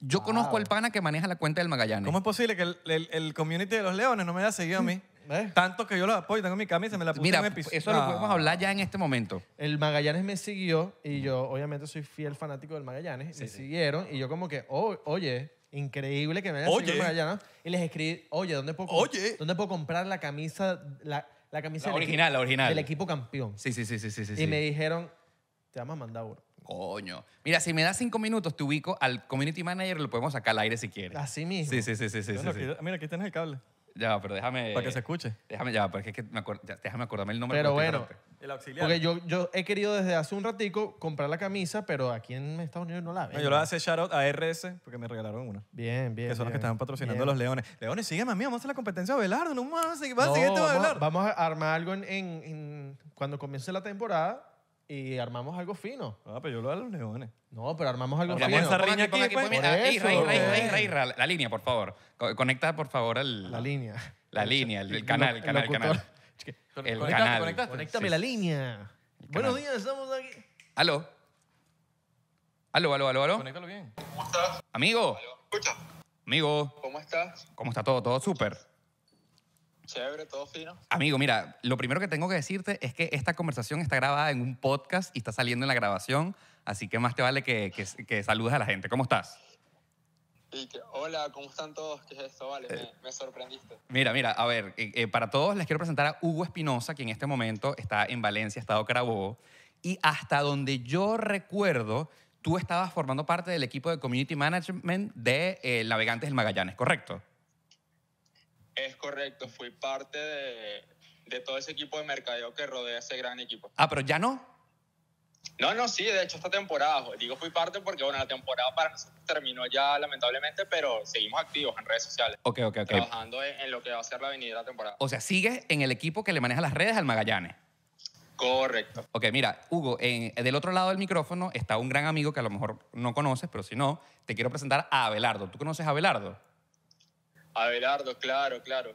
yo conozco pana que maneja la cuenta del Magallanes. ¿Cómo es posible que el community de los leones no me haya seguido a mí? ¿Eh? Tanto que yo lo apoyo, tengo mi camisa, me la puse Mira, eso lo podemos hablar ya en este momento. El Magallanes me siguió y yo obviamente soy fiel fanático del Magallanes. se me siguieron y yo como que, oh, oye, increíble que me hayan seguido el Magallanes. Y les escribí, oye, ¿dónde puedo, ¿dónde puedo comprar la camisa? La, la camisa original, la original. Del equipo campeón. Sí, sí, sí, sí, sí. Y me dijeron, te vamos a mandar uno. Coño. Mira, si me das cinco minutos, te ubico al community manager, lo podemos sacar al aire si quieres. Así mismo. Sí, sí, sí, sí. sí, sí. Mira, aquí tienes el cable. Ya, pero déjame. Para que se escuche. Déjame, ya, porque es que me déjame acordarme el nombre. Pero bueno, El auxiliar. Porque yo, yo he querido desde hace un ratico comprar la camisa, pero aquí en Estados Unidos no la veo yo le voy a hacer shout a RS porque me regalaron una. Bien, bien. que son los que estaban patrocinando los leones. Leones, sígueme a mí, vamos a hacer la competencia de no más, a vamos, a armar algo en- en- cuando comience la temporada y armamos algo fino. Ah, pero yo lo hago a los leones. No, pero armamos algo fino. la línea, por favor. Conecta, por favor, al La línea. La línea, el, canal, el canal, el canal. El Conéctame la línea. Buenos días, estamos aquí. Aló. Aló, aló, aló, aló. Conéctalo bien. ¿Cómo estás? Amigo. ¿Escucha? Amigo. ¿Cómo estás? ¿Cómo está todo? Todo súper. Chévere, todo fino. Amigo, mira, lo primero que tengo que decirte es que esta conversación está grabada en un podcast y está saliendo en la grabación, así que más te vale que, saludes a la gente. ¿Cómo estás? hola, ¿cómo están todos? ¿Qué es esto? Vale, me, eh, sorprendiste. Mira, mira, a ver, eh, eh, para todos les quiero presentar a Hugo Espinosa, que en este momento está en Valencia, Estado Carabobo. Y hasta donde yo recuerdo, tú estabas formando parte del equipo de Community Management de Navegantes del Magallanes, ¿correcto? Es correcto, fui parte de, todo ese equipo de mercadeo que rodea ese gran equipo. Ah, pero ya no. No, no, sí, de hecho esta temporada, digo fui parte porque bueno, la temporada para nosotros terminó ya lamentablemente, pero seguimos activos en redes sociales. Ok, ok, ok. Trabajando en, lo que va a ser la la temporada. O sea, sigues en el equipo que le maneja las redes al Magallanes. Correcto. Ok, mira, Hugo, del otro lado del micrófono está un gran amigo que a lo mejor no conoces, pero si no, te quiero presentar a Abelardo. ¿Tú conoces a Abelardo? Abelardo, claro, claro.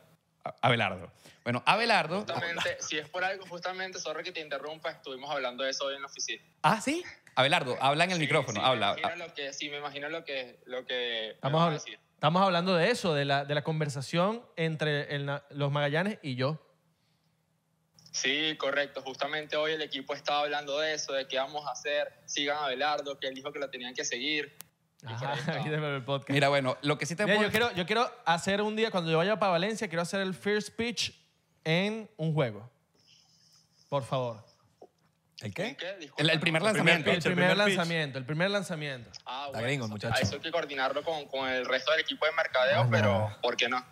Abelardo. Bueno, Abelardo. Justamente, si es por algo, justamente, sorry que te interrumpa, estuvimos hablando de eso hoy en la oficina. Ah, sí. Abelardo, habla en el micrófono, habla. lo que, sí, me imagino lo que, lo que estamos, a estamos hablando de eso, de la, de la conversación entre los Magallanes y yo. Sí, correcto. Justamente hoy el equipo estaba hablando de eso, de qué vamos a hacer, sigan a Abelardo, que él dijo que lo tenían que seguir. Mira, bueno, lo que sí te yo, quiero, yo quiero hacer un día, cuando yo vaya para Valencia, quiero hacer el first pitch en un juego. Por favor. ¿El qué? El, primer lanzamiento. El primer lanzamiento, el primer lanzamiento. Ah, bueno! gringo muchacho. Eso hay que coordinarlo con, con el resto del equipo de mercadeo, pero ¿por qué no?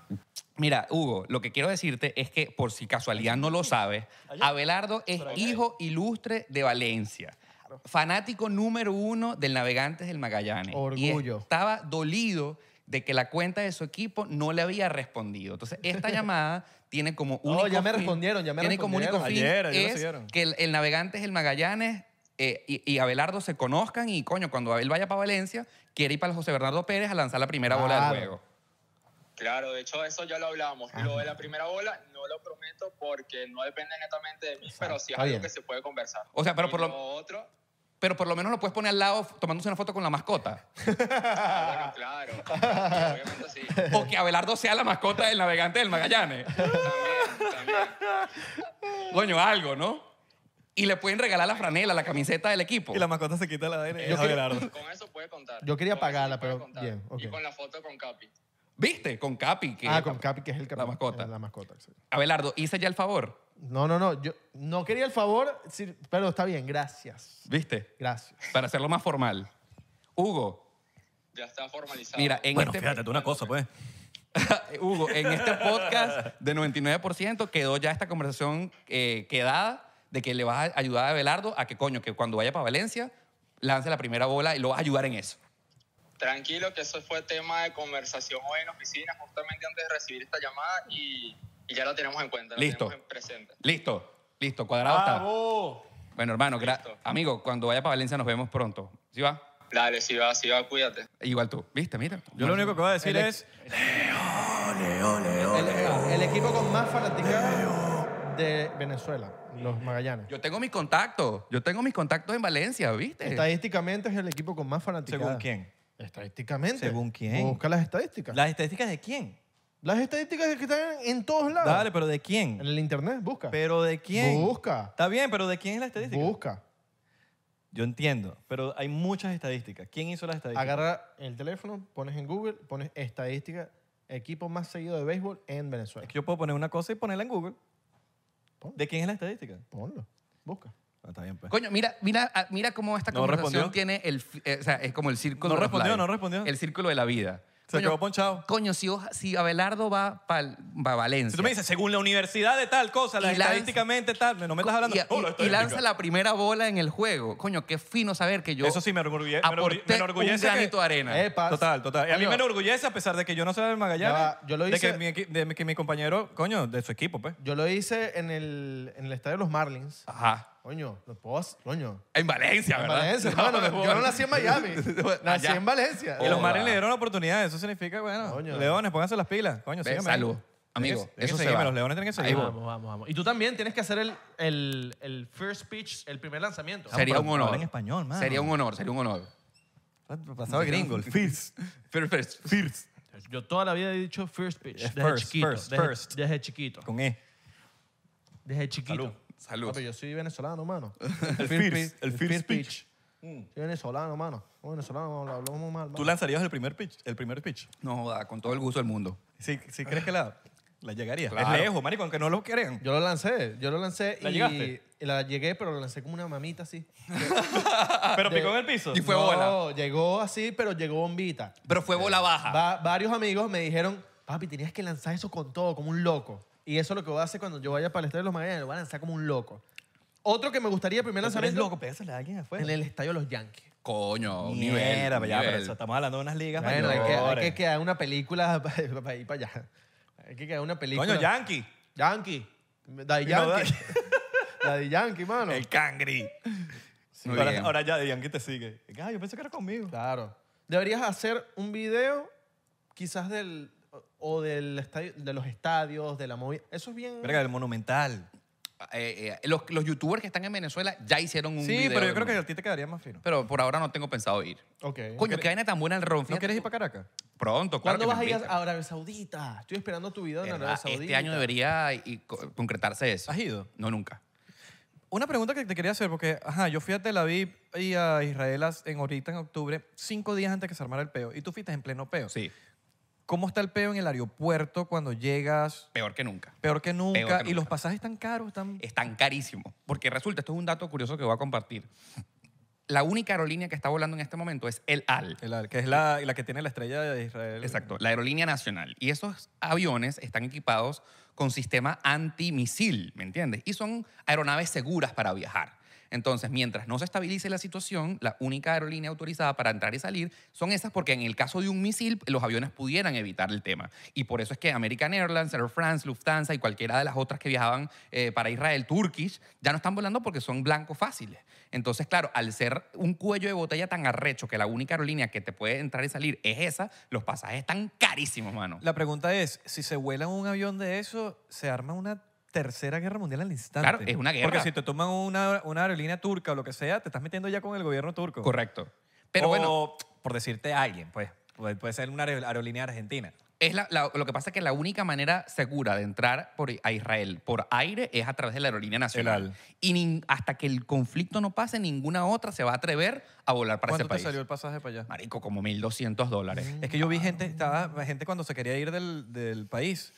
Mira, Hugo, lo que quiero decirte es que, por si casualidad no lo sabes, Abelardo es hijo ilustre de Valencia. Fanático número uno del Navegantes del Magallanes. Orgullo. estaba dolido de que la cuenta de su equipo no le había respondido. Entonces, esta llamada tiene como único No, ya me respondieron, ya me tiene Como único que el, Navegantes del Magallanes eh, y, Abelardo se conozcan y, coño, cuando Abel vaya para Valencia, quiere ir para José Bernardo Pérez a lanzar la primera bola del juego. Claro, de hecho eso ya lo hablábamos. Lo de la primera bola no lo prometo porque no depende netamente de mí, pero sí es algo que se puede conversar. O sea, pero por lo, lo otro pero por lo menos lo puedes poner al lado tomándose una foto con la mascota. claro. Obviamente sí. O que Abelardo sea la mascota del navegante del Magallanes. También, también. Coño, algo, ¿no? Y le pueden regalar la franela, la camiseta del equipo. Y la mascota se quita la ADN. Con eso puede contar. Yo quería pagarla, pero bien. Y con la foto con Capi. ¿Viste? Con Capi. ah, con Capi, que es el La mascota. Eh, la mascota, sí. Abelardo, hice ya el favor. No, no, no. Yo no quería el favor, pero está bien, gracias. ¿Viste? Gracias. Para hacerlo más formal. Hugo. Ya está formalizado. bueno, este... fíjate una cosa, pues. Hugo, en este podcast de 99% quedó ya esta conversación eh, quedada de que le vas a ayudar a Belardo a que, coño, que cuando vaya para Valencia lance la primera bola y lo vas a ayudar en eso. Tranquilo, que eso fue tema de conversación hoy en oficina, justamente antes de recibir esta llamada y ya lo tenemos en cuenta. listo. presente. Listo, listo, cuadrado está. Bueno, hermano, amigo, cuando vaya para Valencia nos vemos pronto. ¿Sí va? Dale, sí va, sí va, cuídate. Igual tú, viste, mira. Yo lo único que voy a decir es... el, equipo con más fanaticada de Venezuela, los Magallanes. Yo tengo mis contactos, yo tengo mis contactos en Valencia, ¿viste? Estadísticamente es el equipo con más fanaticada. ¿Según quién? Estadísticamente. ¿Según quién? Busca las estadísticas. ¿Las estadísticas de quién? Las estadísticas que están en todos lados. Dale, pero ¿de quién? En el internet, busca. ¿Pero de quién? Busca. Está bien, pero ¿de quién es la estadística? Busca. Yo entiendo, pero hay muchas estadísticas. ¿Quién hizo las estadísticas? Agarra el teléfono, pones en Google, pones estadística, equipo más seguido de béisbol en Venezuela. Es que yo puedo poner una cosa y ponerla en Google. ¿De quién es la estadística? Ponlo, busca. Ah, está bien, pues. Coño, mira, mira, ah, mira cómo esta conversación tiene el, eh, o sea, es como el círculo. No respondió, no respondió. El círculo de la vida. Se coño, quedó ponchado. Coño, si, Abelardo va va a Valencia. tú me dices, según la universidad de tal cosa, la estadísticamente tal, no me estás hablando. Y, lanza la primera bola en el juego. Coño, qué fino saber que yo. Eso sí, me, orgulle, me enorgullece. Un granito arena. Total, total. Y a mí me enorgullece, a pesar de que yo no soy del Magallanes. yo lo hice. De que, mi, de que mi compañero, coño, de su equipo, pues. Yo lo hice en el, en el estadio de los Marlins. Ajá coño, los post, coño. En Valencia, ¿verdad? yo no nací en Miami. nací en Valencia. Y los oh, marines le dieron la oportunidad. Eso significa, bueno, leones, pónganse las pilas. Coño, síganme. Salud. Amigo, eso se va. Los leones tienen que seguir. Vamos, vamos, vamos. Y tú también tienes que hacer el, el, el first pitch, el primer lanzamiento. Sería un honor. en español, man. Sería un honor, sería un honor. Pasado gringo, el first. First, first. First. Yo toda la vida he dicho first pitch. first, first, desde, first. desde chiquito. Con E. Desde chiquito. Salud. Salud. yo soy venezolano, mano. el first, el pitch. Soy venezolano, mano. Soy venezolano, lo hablamos mal. ¿Tú lanzarías el primer pitch? El primer pitch. No con todo el gusto del mundo. ¿Sí si crees que la, la llegaría. Es lejos, marico, aunque no lo crean. Yo lo lancé, yo lo lancé y, la llegué, pero lo lancé como una mamita así. pero picó en el piso. Y fue bola. Llegó así, pero llegó bombita. Pero fue bola baja. varios amigos me dijeron, papi, tenías que lanzar eso con todo, como un loco. Y eso es lo que voy a hacer cuando yo vaya para el Estadio de los Magallanes. Lo van a lanzar como un loco. Otro que me gustaría primero saber es loco, a alguien afuera. en el Estadio de los Yankees. Coño, un nivel. allá, pero eso, estamos hablando de unas ligas Bueno, hay que, hay que quedar una película para ir para allá. Hay que quedar una película. Coño, Yankee. Yankee. Daddy Yankee. Daddy Yankee, mano. El Cangri. ahora, ya de Yankee te sigue. Ah, yo pensé que era conmigo. Claro. Deberías hacer un video quizás del, o del estadio, de los estadios, de la movida. Eso es bien. Verga, el Monumental. Ah, eh, eh, los, youtubers que están en Venezuela ya hicieron un Sí, pero yo creo que a ti te quedaría más fino. Pero por ahora no tengo pensado ir. Coño, qué vaina tan buena el ron. ¿No quieres ir para Caracas? Pronto, claro ¿Cuándo vas a ir a Arabia Saudita? Estoy esperando tu vida en Arabia este Saudita. Este año debería concretarse eso. ¿Has ido? No, nunca. Una pregunta que te quería hacer, porque ajá, yo fui a Tel Aviv y a Israel en ahorita en octubre, cinco días antes que se armara el peo. Y tú fuiste en pleno peo. Sí. ¿Cómo está el peo en el aeropuerto cuando llegas? Peor que nunca. Peor que nunca. Y los pasajes están caros. Están... Están carísimos. Porque resulta, esto es un dato curioso que voy a compartir. La única aerolínea que está volando en este momento es El Al. El Al, que es la, la que tiene la estrella de Israel. Exacto, la aerolínea nacional. Y esos aviones están equipados con sistema antimisil, ¿me entiendes? Y son aeronaves seguras para viajar. Entonces, mientras no se estabilice la situación, la única aerolínea autorizada para entrar y salir son esas porque en el caso de un misil los aviones pudieran evitar el tema. Y por eso es que American Airlines, Air France, Lufthansa y cualquiera de las otras que viajaban eh, para Israel, Turkish, ya no están volando porque son blancos fáciles. Entonces, claro, al ser un cuello de botella tan arrecho que la única aerolínea que te puede entrar y salir es esa, los pasajes están carísimos, mano. La pregunta es, si se vuela un avión de eso, se arma una tercera guerra mundial al instante. Claro, es una guerra. Porque si te toman una, aerolínea turca o lo que sea, te estás metiendo ya con el gobierno turco. Correcto. Pero bueno. Por decirte a alguien, pues. Puede ser una aerolínea argentina. Es lo que pasa es que la única manera segura de entrar por, a Israel por aire es a través de la aerolínea nacional. Y hasta que el conflicto no pase, ninguna otra se va a atrever a volar para ese país. ¿Cuánto salió el pasaje para allá? Marico, como 1.200 dólares. es que yo vi gente, estaba, gente cuando se quería ir del, del país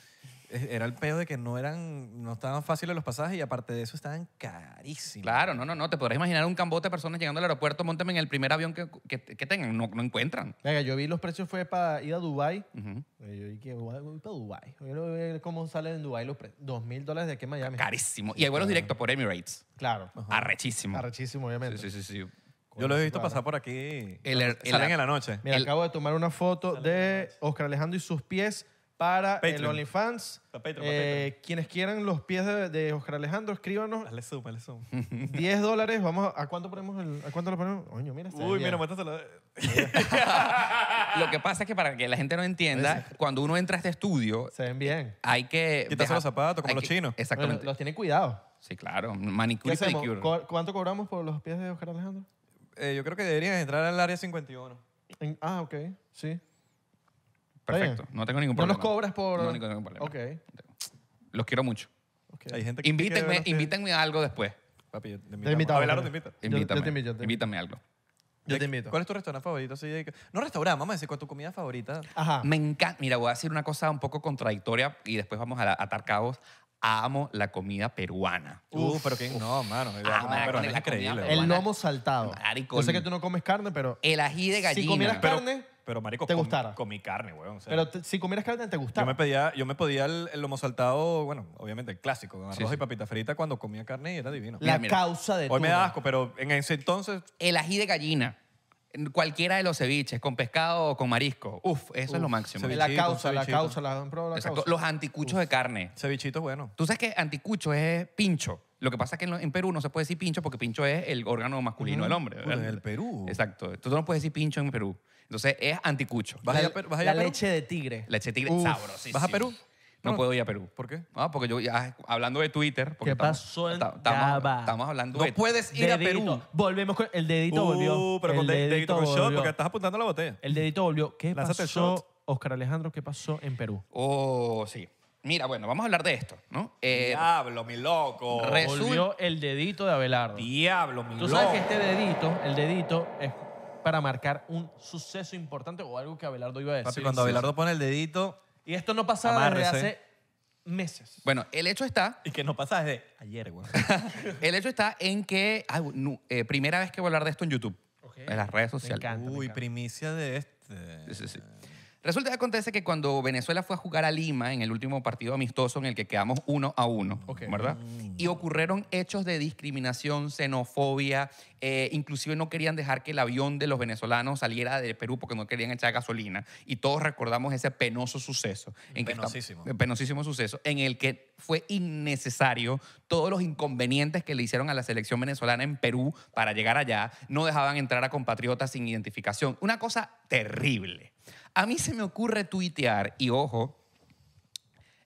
e, era el peo de que no eran, no estaban fáciles los pasajes y aparte de eso estaban carísimos. Claro, no, no, no. Te podrás imaginar un cambote de personas llegando al aeropuerto, montenme en el primer avión que, tengan, no, encuentran. Venga, yo vi los precios, fue para ir a Dubai eh, Yo vi Yo voy a- ir para Dubái. a ver cómo salen en Dubái los precios. Dos mil dólares de aquí en Miami. Carísimo. Y hay vuelos directos por Emirates. Claro. Arrechísimo. Arrechísimo, obviamente. Sí, sí, sí. Yo lo he visto pasar por aquí. en la noche. Mira, acabo de tomar una foto de Oscar Alejandro y sus pies para Patreon. el OnlyFans. Eh, quienes quieran los pies de, Oscar Alejandro, escríbanos. Dale zoom, dale zoom. 10 dólares. Vamos a, cuánto ponemos ¿A cuánto lo ponemos? Oño, mira. Uy, mira, muéstraselo. Lo que pasa es que para que la gente no entienda, cuando uno entra a este estudio, Se ven bien. hay que... Quitarse los zapatos, como los chinos. Exactamente. los tiene cuidado. Sí, claro. Manicure y ¿Cuánto cobramos por los pies de Oscar Alejandro? Eh, yo creo que deberían entrar al área 51. ah, ok. Sí. Perfecto. no tengo ningún problema. ¿No los cobras por...? No tengo ningún problema. Ok. Los quiero mucho. Okay. Hay gente que invítenme, que a algo después. Papi, yo te invito. o te invito. Invítame. Yo, te invito. Invítame algo. Yo te invito. ¿Cuál es tu restaurante favorito? No restaurante, vamos a decir, ¿cuál es tu comida favorita? Ajá. Me encanta. Mira, voy a decir una cosa un poco contradictoria y después vamos a atar cabos amo la comida peruana. Uh, pero qué? no, mano. ah, peruana es increíble. El lomo saltado. Maricón. Yo sé que tú no comes carne, pero. El ají de gallina. Si comieras pero marico, ¿Te gustara? comí carne, weón. Pero si comieras carne, te yo me pedía, yo me podía el, lomo saltado, bueno, obviamente el clásico, con arroz y papita frita cuando comía carne y era divino. La causa de Hoy me da asco, pero en ese entonces El ají de gallina, cualquiera de los ceviches, con pescado o con marisco. Uf, eso es lo máximo. La causa, la causa, la causa. Los anticuchos de carne. cevichito bueno. Tú sabes que anticucho es pincho. Lo que pasa es que en, Perú no se puede decir pincho porque pincho es el órgano masculino del hombre. en el Perú. Exacto. Tú no puedes decir pincho en Perú. Entonces es anticucho. ¿Vas a ir a La leche de tigre. Leche tigre ¿Vas a Perú? No, puedo ir a Perú. ¿Por qué? Ah, porque yo, ah, hablando de Twitter. porque ¿Qué estamos- pasó en estamos, hablando de. No puedes ir a Perú. Volvemos con el dedito uh, volvió. pero el con de- dedito con shot, porque estás apuntando la botella. El dedito volvió. ¿Qué pasó, Oscar Alejandro? ¿Qué pasó en Perú? Oh, sí. Mira, bueno, vamos a hablar de esto, ¿no? Eh, Diablo, mi loco. Resul- el dedito de Abelardo. Diablo, mi loco. Tú sabes que este dedito, el dedito, es para marcar un suceso importante o algo que Abelardo iba a decir. Papi, cuando Abelardo pone el dedito, Y esto no pasaba desde hace meses. Bueno, el hecho está, y que no pasa desde ayer, güey. el hecho está en que eh, primera vez que voy a hablar de esto en YouTube, en las redes sociales. Uy, primicia de este. sí, sí. Resulta que acontece que cuando Venezuela fue a jugar a Lima en el último partido amistoso en el que quedamos uno a uno, ¿verdad? Y ocurrieron hechos de discriminación, xenofobia, eh, inclusive no querían dejar que el avión de los venezolanos saliera de Perú porque no querían echar gasolina. Y todos recordamos ese penoso suceso. penosísimo suceso en el que fue innecesario todos los inconvenientes que le hicieron a la selección venezolana en Perú para llegar allá. No dejaban entrar a compatriotas sin identificación. Una cosa terrible. A mí se me ocurre tuitear, y ojo,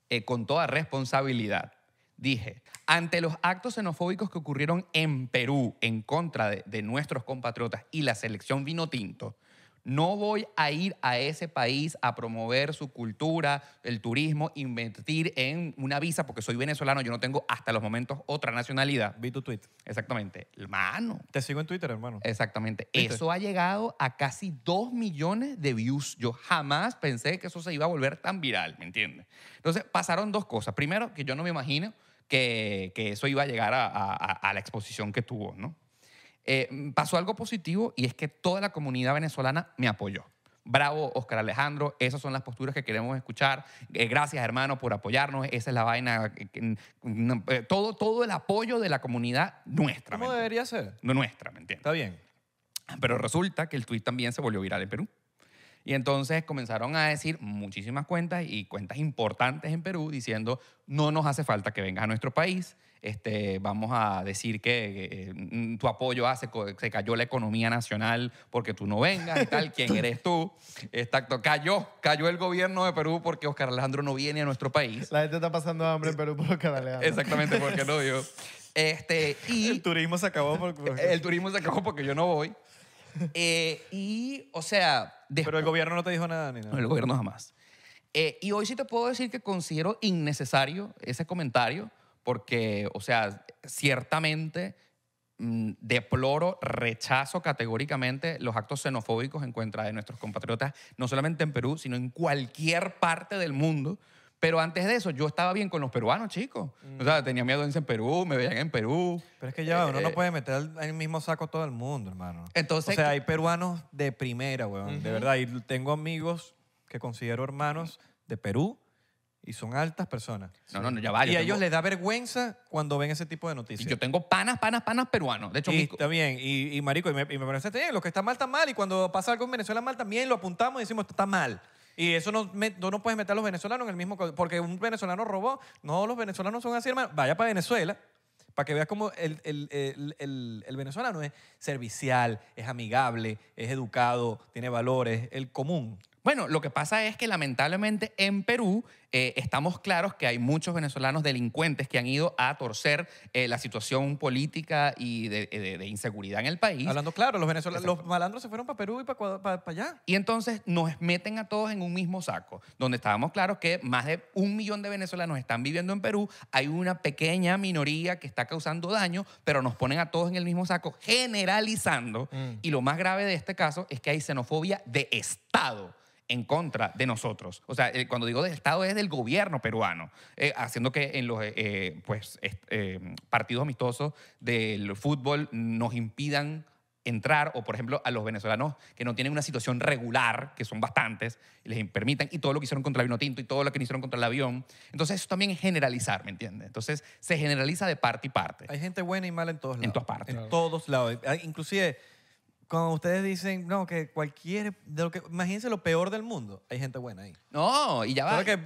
eh, con toda responsabilidad, dije, ante los actos xenofóbicos que ocurrieron en Perú en contra de, de nuestros compatriotas y la selección vino tinto, no voy a ir a ese país a promover su cultura, el turismo, invertir en una visa porque soy venezolano, yo no tengo hasta los momentos otra nacionalidad. Vi tu tweet. Exactamente. Hermano. Te sigo en Twitter, hermano. Exactamente. Eso ha llegado a casi 2 millones de views. Yo jamás pensé que eso se iba a volver tan viral, ¿me entiendes? Entonces pasaron dos cosas. Primero, que yo no me imagino que, eso iba a llegar a la exposición que tuvo, ¿no? Eh, pasó algo positivo y es que toda la comunidad venezolana me apoyó. Bravo, Oscar Alejandro, esas son las posturas que queremos escuchar. Eh, gracias, hermano, por apoyarnos. Esa es la vaina. Eh, todo, todo el apoyo de la comunidad nuestra. ¿Cómo debería ser? No nuestra, ¿me entiendes? Está bien. Pero resulta que el tweet también se volvió viral en Perú. Y entonces comenzaron a decir muchísimas cuentas y cuentas importantes en Perú diciendo, no nos hace falta que vengas a nuestro país, este, vamos a decir que mm, tu apoyo hace, se cayó la economía nacional porque tú no vengas y tal, ¿quién eres tú? Exacto, cayó, cayó el gobierno de Perú porque Oscar Alejandro no viene a nuestro país. La gente está pasando hambre en Perú por Oscar Alejandro. Exactamente, porque no yo. Este, y el turismo se acabó porque... El turismo se acabó porque yo no voy. Eh, y, o sea... Pero el gobierno no te dijo nada ni nada. No, el gobierno jamás. Eh, y hoy sí te puedo decir que considero innecesario ese comentario porque, o sea, ciertamente mm, deploro, rechazo categóricamente los actos xenofóbicos en contra de nuestros compatriotas, no solamente en Perú, sino en cualquier parte del mundo. Pero antes de eso, yo estaba bien con los peruanos, chicos. O sea, tenía miedo en Perú, me veían en Perú. Pero es que ya, uno no eh, puede meter en el mismo saco todo el mundo, hermano. Entonces, o sea, hay peruanos de primera, weón, de verdad. Y tengo amigos que considero hermanos de Perú, y son altas personas. No, no, ya vale. Y a ellos les da vergüenza cuando ven ese tipo de y noticias. Yo tengo panas, panas, panas peruanos. De hecho, Y está bien, y, marico, y me, parece eh, lo que está mal está mal, y cuando pasa algo en Venezuela mal también lo apuntamos y decimos, está mal. Y eso no, no, puedes meter a los venezolanos en el mismo... Porque un venezolano robó. No, los venezolanos son así, hermano. Vaya para Venezuela para que veas cómo el, el venezolano es servicial, es amigable, es educado, tiene valores, el común. bueno, lo que pasa es que lamentablemente en Perú eh, estamos claros que hay muchos venezolanos delincuentes que han ido a torcer eh, la situación política y eh, de, inseguridad en el país. Hablando claro, los, venezolanos, los malandros se fueron para Perú y para, para, allá. Y entonces nos meten a todos en un mismo saco, donde estábamos claros que más de un millón de venezolanos están viviendo en Perú, hay una pequeña minoría que está causando daño, pero nos ponen a todos en el mismo saco, generalizando. Mm. Y lo más grave de este caso es que hay xenofobia de Estado en contra de nosotros. O sea, eh, cuando digo del Estado es del gobierno peruano, eh, haciendo que en los eh, pues, partidos amistosos del fútbol nos impidan entrar o, por ejemplo, a los venezolanos que no tienen una situación regular, que son bastantes, les permitan, y todo lo que hicieron contra el vino tinto y todo lo que hicieron contra el avión. Entonces, eso también es generalizar, ¿me entiendes? Entonces, se generaliza de parte y parte. Hay gente buena y mala en todos lados. En todas partes. En todos lados. Inclusive cuando ustedes dicen, no, que cualquier, de lo que, imagínense lo peor del mundo, hay gente buena ahí. No, y ya va. Eh,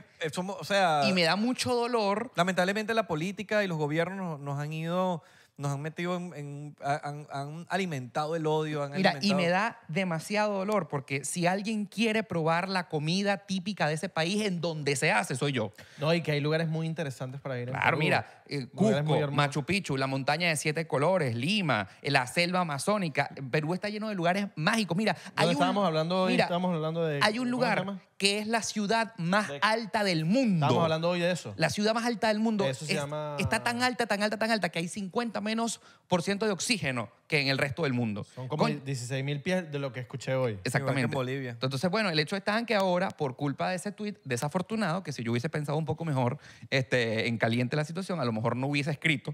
o sea, Y me da mucho dolor. lamentablemente la política y los gobiernos nos han ido, nos han metido en, han, alimentado el odio, Mira, y me da demasiado dolor porque si alguien quiere probar la comida típica de ese país en donde se hace, soy yo. No, y que hay lugares muy interesantes para ir. Claro, mira, Cusco, Machu Picchu, la montaña de siete colores, Lima, la selva amazónica. Perú está lleno de lugares mágicos. Mira, hay un, hablando hoy? de, hay un lugar que es la ciudad más alta del mundo. Estamos hablando hoy de eso. La ciudad más alta del mundo está tan alta, tan alta, tan alta que hay 50 menos por ciento de oxígeno que en el resto del mundo. Son como Con- 16.000 pies de lo que escuché hoy. Exactamente. en Bolivia. Entonces, bueno, el hecho está en que ahora, por culpa de ese tweet desafortunado, que si yo hubiese pensado un poco mejor este, en caliente la situación, a lo mejor no hubiese escrito,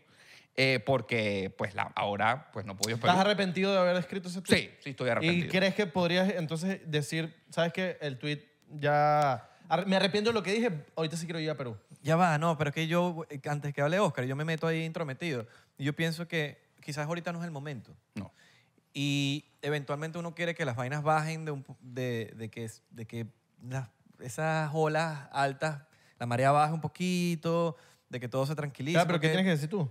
eh, porque pues la- ahora pues no podía... ¿Estás arrepentido de haber escrito ese tweet? Sí, sí, estoy arrepentido. ¿Y crees que podrías entonces decir, sabes que el tweet ya... Me arrepiento de lo que dije, ahorita sí quiero ir a Perú. Ya va, no, pero es que yo, antes que hable Oscar, yo me meto ahí intrometido. Y yo pienso que quizás ahorita no es el momento. No. Y eventualmente uno quiere que las vainas bajen de, de, que, de que esas olas altas, la marea baje un poquito, de que todo se tranquilice. pero ¿qué tienes que decir tú?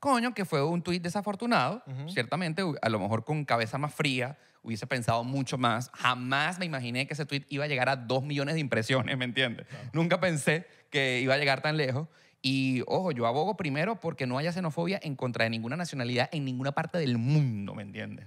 Coño, que fue un tuit desafortunado, ciertamente, a lo mejor con cabeza más fría, hubiese pensado mucho más. Jamás me imaginé que ese tuit iba a llegar a dos millones de impresiones, ¿me entiendes? Nunca pensé que iba a llegar tan lejos. Y ojo, yo abogo primero porque no haya xenofobia en contra de ninguna nacionalidad en ninguna parte del mundo, ¿me entiendes?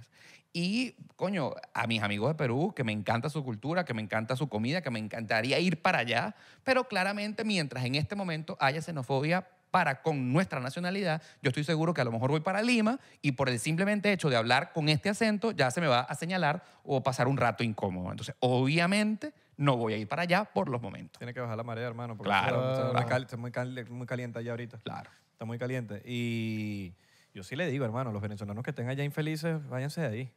Y, coño, a mis amigos de Perú, que me encanta su cultura, que me encanta su comida, que me encantaría ir para allá, pero claramente mientras en este momento haya xenofobia para con nuestra nacionalidad, yo estoy seguro que a lo mejor voy para Lima y por el simplemente hecho de hablar con este acento ya se me va a señalar o pasar un rato incómodo. Entonces, obviamente, no voy a ir para allá por los momentos. Tiene que bajar la marea, hermano. Porque claro. Está, muy, muy, caliente allá ahorita. Claro. Está muy caliente. Y yo sí le digo, hermano, los venezolanos que estén allá infelices, váyanse de ahí.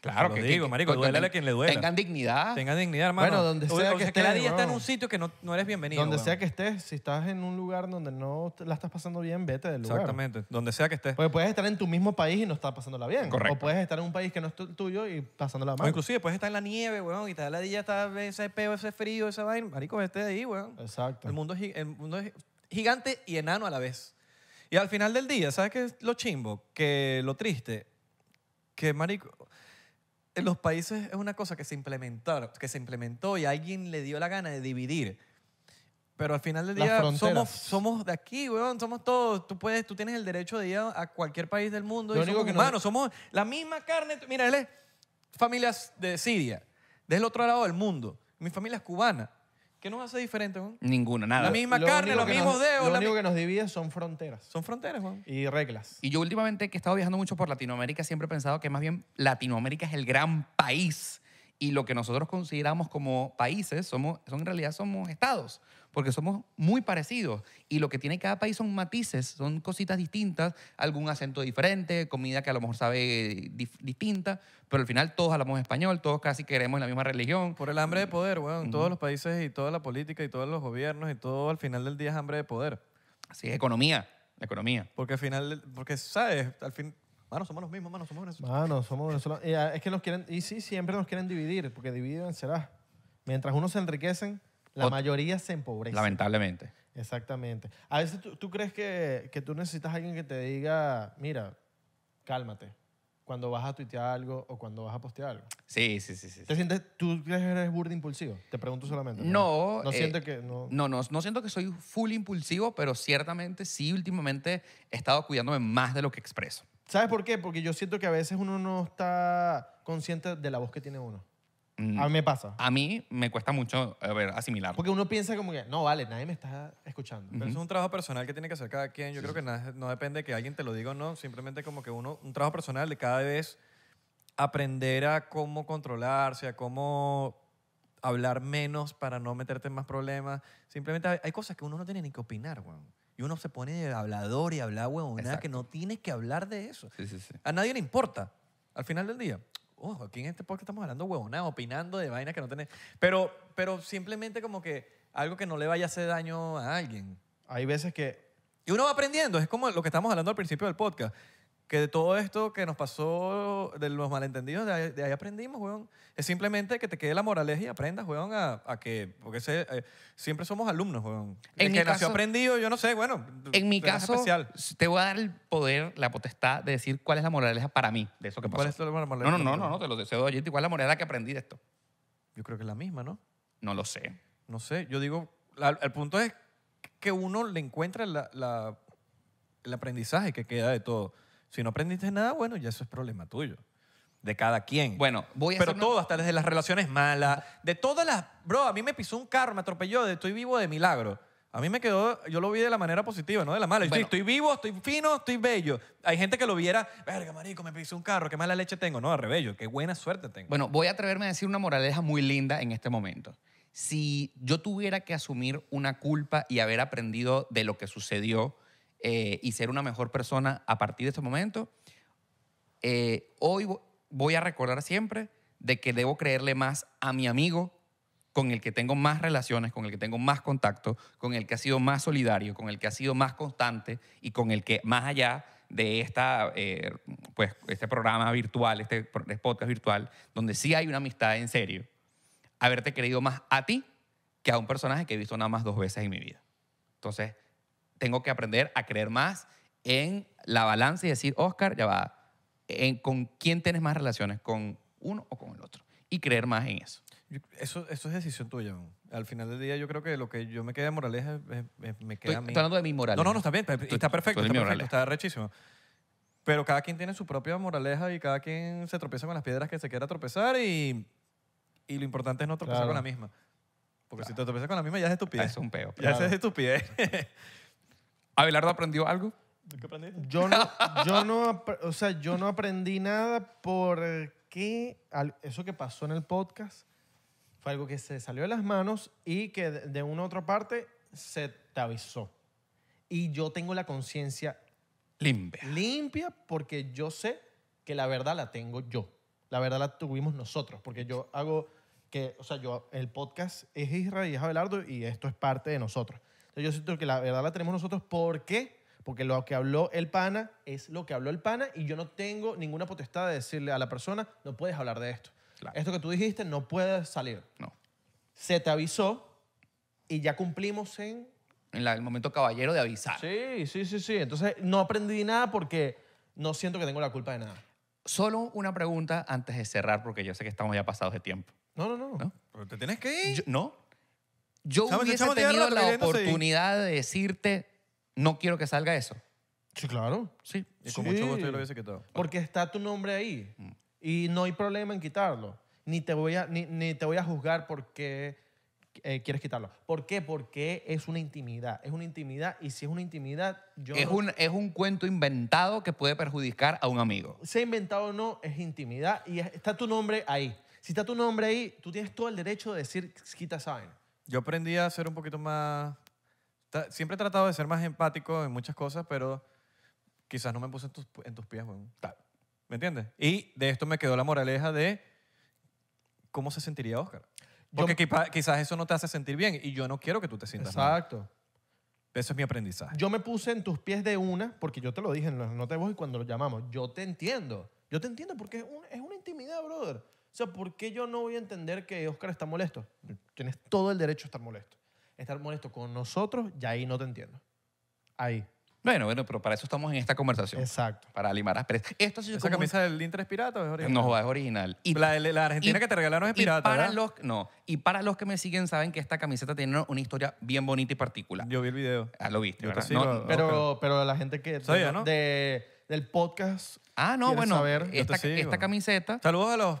Claro, que digo, marico, duele a quien le duele. Tengan dignidad. Tengan dignidad, hermano. Bueno, donde sea que o sea, estés. está en un sitio que no, eres bienvenido. Donde sea que estés, si estás en un lugar donde no la estás pasando bien, vete del lugar. Exactamente, donde sea que estés. Porque puedes estar en tu mismo país y no estás pasándola bien. Correcto. O puedes estar en un país que no es tuyo y pasándola mal. O inclusive puedes estar en la nieve, weón, y te da la día, está ese peo, ese frío, esa vaina. Marico, vete de ahí, weón. Exacto. El mundo, es, el mundo es gigante y enano a la vez. Y al final del día, ¿sabes qué es lo chimbo? Que lo triste, que marico los países es una cosa que se, que se implementó y alguien le dio la gana de dividir. Pero al final del día somos, somos de aquí, somos todos. Tú puedes, tú tienes el derecho de ir a, cualquier país del mundo y somos que somos la misma carne. Mira, él es familia de Siria, del otro lado del mundo. Mi familia es cubana. ¿Qué nos hace diferente, Juan? Ninguna, nada. La misma carne, los mismos dedos. Lo único que nos divide son fronteras Son fronteras, Juan. y reglas. Y yo últimamente que he estado viajando mucho por Latinoamérica, siempre he pensado que más bien Latinoamérica es el gran país. Y lo que nosotros consideramos como países somos, en realidad somos estados porque somos muy parecidos y lo que tiene cada país son matices, son cositas distintas, algún acento diferente, comida que a lo mejor sabe eh, distinta, pero al final todos hablamos español, todos casi queremos la misma religión. Por el hambre de poder, bueno, en Todos los países y toda la política y todos los gobiernos y todo al final del día es hambre de poder. Así es, economía, la economía. Porque al final, porque sabes, al fin, Mano, somos los mismos, mano, somos venezolanos. Mano, somos venezolanos. Y ah, es que nos quieren, y sí, siempre nos quieren dividir, porque dividen será. Mientras unos se enriquecen, la mayoría se empobrece. Lamentablemente. Exactamente. A veces tú, crees que, que, tú necesitas a alguien que te diga, mira, cálmate, cuando vas a tuitear algo o cuando vas a postear algo. Sí, sí, sí. sí ¿Te sientes, tú crees que eres burdo impulsivo? Te pregunto solamente. No. No, eh, que... No. No, no, no siento que soy full impulsivo, pero ciertamente sí, últimamente he estado cuidándome más de lo que expreso. ¿Sabes por qué? Porque yo siento que a veces uno no está consciente de la voz que tiene uno. Mm, a mí me pasa. A mí me cuesta mucho, a asimilar. Porque uno piensa como que, no, vale, nadie me está escuchando. Pero es un trabajo personal que tiene que hacer cada quien. Yo creo que no depende de que alguien te lo diga o no. Simplemente como que uno, un trabajo personal de cada vez aprender a cómo controlarse, a cómo hablar menos para no meterte en más problemas. Simplemente hay, cosas que uno no tiene ni que opinar, güey. Y uno se pone de hablador y habla, weón, nada que no tiene que hablar de eso. A nadie le importa al final del día ojo, oh, aquí en este podcast estamos hablando huevona, opinando de vainas que no tenés. Pero, pero simplemente como que algo que no le vaya a hacer daño a alguien. Hay veces que... Y uno va aprendiendo, es como lo que estamos hablando al principio del podcast que de todo esto que nos pasó, de los malentendidos, de ahí, aprendimos, weón. Es simplemente que te quede la moraleja y aprendas, weón, a, a que, porque eh, siempre somos alumnos, weón. En mi que caso, nació aprendido, yo no sé, bueno. En mi caso, te voy a dar el poder, la potestad de decir cuál es la moraleja para mí de eso que pasó. ¿Cuál es la moraleja? No, no, no, no, te lo deseo allí. ¿Cuál es la moraleja que aprendí de esto? Yo creo que es la misma, ¿no? No lo sé. No sé, yo digo, el punto es que uno le encuentra la- la- el aprendizaje que queda de todo. Si no aprendiste nada, bueno, ya eso es problema tuyo. De cada quien. Bueno, voy a Pero todo, hasta desde las relaciones malas, de todas las. Bro, a mí me pisó un carro, me atropelló, de estoy vivo de milagro. A mí me quedó, yo lo vi de la manera positiva, no de la mala. estoy vivo, estoy fino, estoy bello. Hay gente que lo viera, verga, marico, me pisó un carro, qué mala leche tengo. No, al rebello, qué buena suerte tengo. Bueno, voy a atreverme a decir una moraleja muy linda en este momento. Si yo tuviera que asumir una culpa y haber aprendido de lo que sucedió, eh, y ser una mejor persona a partir de este momento, eh, hoy voy a recordar siempre de que debo creerle más a mi amigo con el que tengo más relaciones, con el que tengo más contacto, con el que ha sido más solidario, con el que ha sido más constante y con el que más allá de esta, eh, pues, este programa virtual, este, este podcast virtual, donde sí hay una amistad en serio, haberte creído más a ti que a un personaje que he visto nada más dos veces en mi vida. Entonces, tengo que aprender a creer más en la balanza y decir, Oscar, ya va, en, ¿con quién tienes más relaciones? ¿Con uno o con el otro? Y creer más en eso. Eso, eso es decisión tuya. Al final del día, yo creo que lo que yo me queda de moraleja es, me queda estoy, hablando de mi moraleja. No, no, no, está bien, está, perfecto, está perfecto, rechísimo. Pero cada quien tiene su propia moraleja y cada quien se tropieza con las piedras que se quiera tropezar y, y lo importante es no tropezar con la misma. Porque si te tropiezas con la misma ya es estupidez. es un peo. Ya es estupidez. ¿Abelardo aprendió algo? Yo no, o sea, yo no aprendí nada porque eso que pasó en el podcast fue algo que se salió de las manos y que de una u otra parte se te avisó. Y yo tengo la conciencia Limpia. limpia porque yo sé que la verdad la tengo yo. La verdad la tuvimos nosotros, porque yo hago que, o sea, yo, el podcast es Israel y es Abelardo y esto es parte de nosotros. Yo siento que la verdad la tenemos nosotros. ¿Por qué? Porque lo que habló el pana es lo que habló el pana y yo no tengo ninguna potestad de decirle a la persona, no puedes hablar de esto. Esto que tú dijiste no puede salir. No. Se te avisó y ya cumplimos en... En el momento caballero de avisar. Sí, sí, sí, sí. Entonces no aprendí nada porque no siento que tengo la culpa de nada. Solo una pregunta antes de cerrar porque yo sé que estamos ya pasados de tiempo. No, no, no. Pero te tienes que ir. no, yo hubiese tenido la oportunidad de decirte, no quiero que salga eso. Sí, claro. Sí. con mucho gusto yo lo hubiese quitado. Porque está tu nombre ahí. Y no hay problema en quitarlo. Ni te voy a, ni, ni te voy a juzgar porque eh, quieres quitarlo. ¿Por qué? Porque es una intimidad. Es una intimidad. Y si es una intimidad, yo. Es un, es un cuento inventado que puede perjudicar a un amigo. Sea inventado o no, es intimidad. Y está tu nombre ahí. Si está tu nombre ahí, tú tienes todo el derecho de decir quita esa yo aprendí a ser un poquito más... Siempre he tratado de ser más empático en muchas cosas, pero quizás no me puse en tus, pies, ¿Me entiendes? Y de esto me quedó la moraleja de cómo se sentiría Oscar. Porque quizás eso no te hace sentir bien y yo no quiero que tú te sientas Exacto. Eso es mi aprendizaje. Yo me puse en tus pies de una, porque yo te lo dije en las notas de voz y cuando lo llamamos, yo te entiendo. Yo te entiendo porque es, es una intimidad, brother. O sea, ¿por qué yo no voy a entender que Oscar está molesto? Tienes todo el derecho a estar molesto. Estar molesto con nosotros, ya ahí no te entiendo. Ahí. Bueno, bueno, pero para eso estamos en esta conversación. Exacto. Para limar asperezas. Esta ¿Esa camisa del Inter es pirata o es original? No, es original. Y la, de- la argentina que te regalaron es pirata. para los, no, y para los que me siguen saben que esta camiseta tiene una historia bien bonita y particular. Yo vi el video. ah, lo viste, yo Pero, pero la gente que ¿no? del podcast. ah, no, bueno, saber, esta camiseta Saludos a los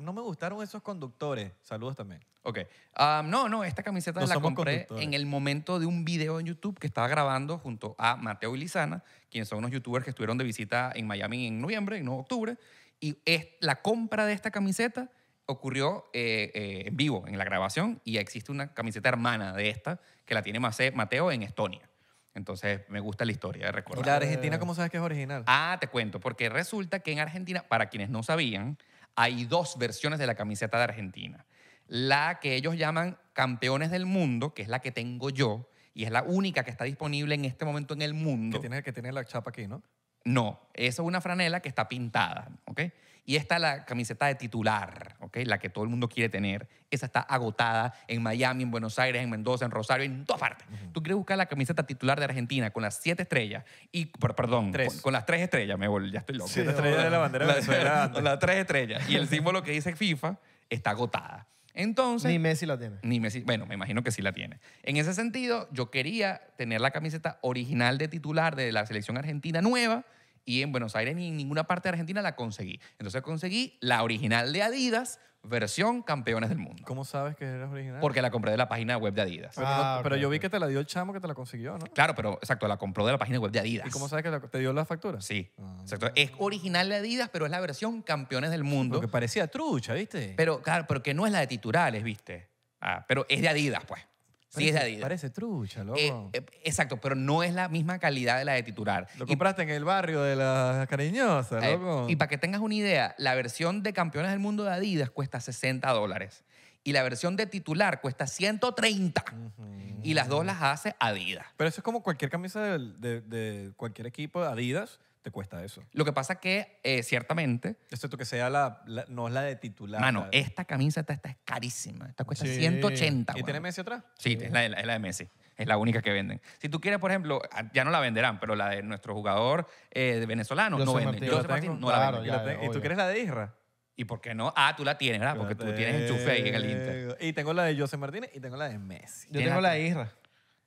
no me gustaron esos conductores. Saludos también. Ok. Ah, no, no, esta camiseta la compré en el momento de un video en YouTube que estaba grabando junto a Mateo y Lisana quienes son unos youtubers que estuvieron de visita en Miami en noviembre, en octubre. Y es, la compra de esta camiseta ocurrió eh, eh, en vivo, en la grabación, y existe una camiseta hermana de esta que la tiene Mateo en Estonia. Entonces, me gusta la historia de recordar. ¿Y la Argentina cómo sabes que es original? Ah, te cuento, porque resulta que en Argentina, para quienes no sabían, hay dos versiones de la camiseta de Argentina. La que ellos llaman campeones del mundo, que es la que tengo yo, y es la única que está disponible en este momento en el mundo. Que tiene, que tiene la chapa aquí, ¿no? No, esa es una franela que está pintada, ¿ok? Y está la camiseta de titular, okay, La que todo el mundo quiere tener. Esa está agotada en Miami, en Buenos Aires, en Mendoza, en Rosario, en todas partes. Tú quieres buscar la camiseta titular de Argentina con las siete estrellas y, perdón, con, las tres estrellas, me volví, ya estoy loco. Siete estrellas de la bandera la, Con las tres estrellas. Y el símbolo que dice FIFA está agotada. Entonces. Ni Messi la tiene. Ni Messi. Bueno, me imagino que sí la tiene. En ese sentido, yo quería tener la camiseta original de titular de la selección argentina nueva y en Buenos Aires ni en ninguna parte de Argentina la conseguí. Entonces conseguí la original de Adidas, versión campeones del mundo. ¿Cómo sabes que era original? Porque la compré de la página web de Adidas. Pero, yo ah, vi que te la dio el chamo que te la consiguió, ¿no? Claro, pero exacto, la compró de la página web de Adidas. ¿Y cómo sabes que te dio la factura? Sí. Ah. exacto. Es original de Adidas, pero es la versión campeones del mundo. Porque parecía trucha, ¿viste? Pero, claro, pero que no es la de titulares, ¿viste? Ah, pero es de Adidas, pues. Sí, es Adidas. Parece trucha, loco. Eh, eh, exacto, pero no es la misma calidad de la de titular. Lo compraste en el barrio de las cariñosas, eh, loco. Y para que tengas una idea, la versión de campeones del mundo de Adidas cuesta 60 dólares. Y la versión de titular cuesta 130. Y las dos las hace Adidas. Pero eso es como cualquier camisa de, de cualquier equipo de Adidas te cuesta eso. Lo que pasa que, eh, ciertamente... Esto que sea la, no es la de titular. Mano, esta camisa está es carísima. Esta cuesta Sí. 180. ¿Y tiene Messi atrás? Sí, es la, de- Messi. Es la única que venden. Si tú quieres, por ejemplo, ah, ya no la venderán, pero la de nuestro jugador eh, venezolano no venden. Yo José la no la venden. ¿Y, ¿y tú quieres la de Isra? ¿Y por qué no? Ah, tú la tienes, ¿verdad? Porque tú tienes en chufe ahí en el Inter. Y tengo la de José Martínez y tengo la de Messi. Yo tengo la de Isra.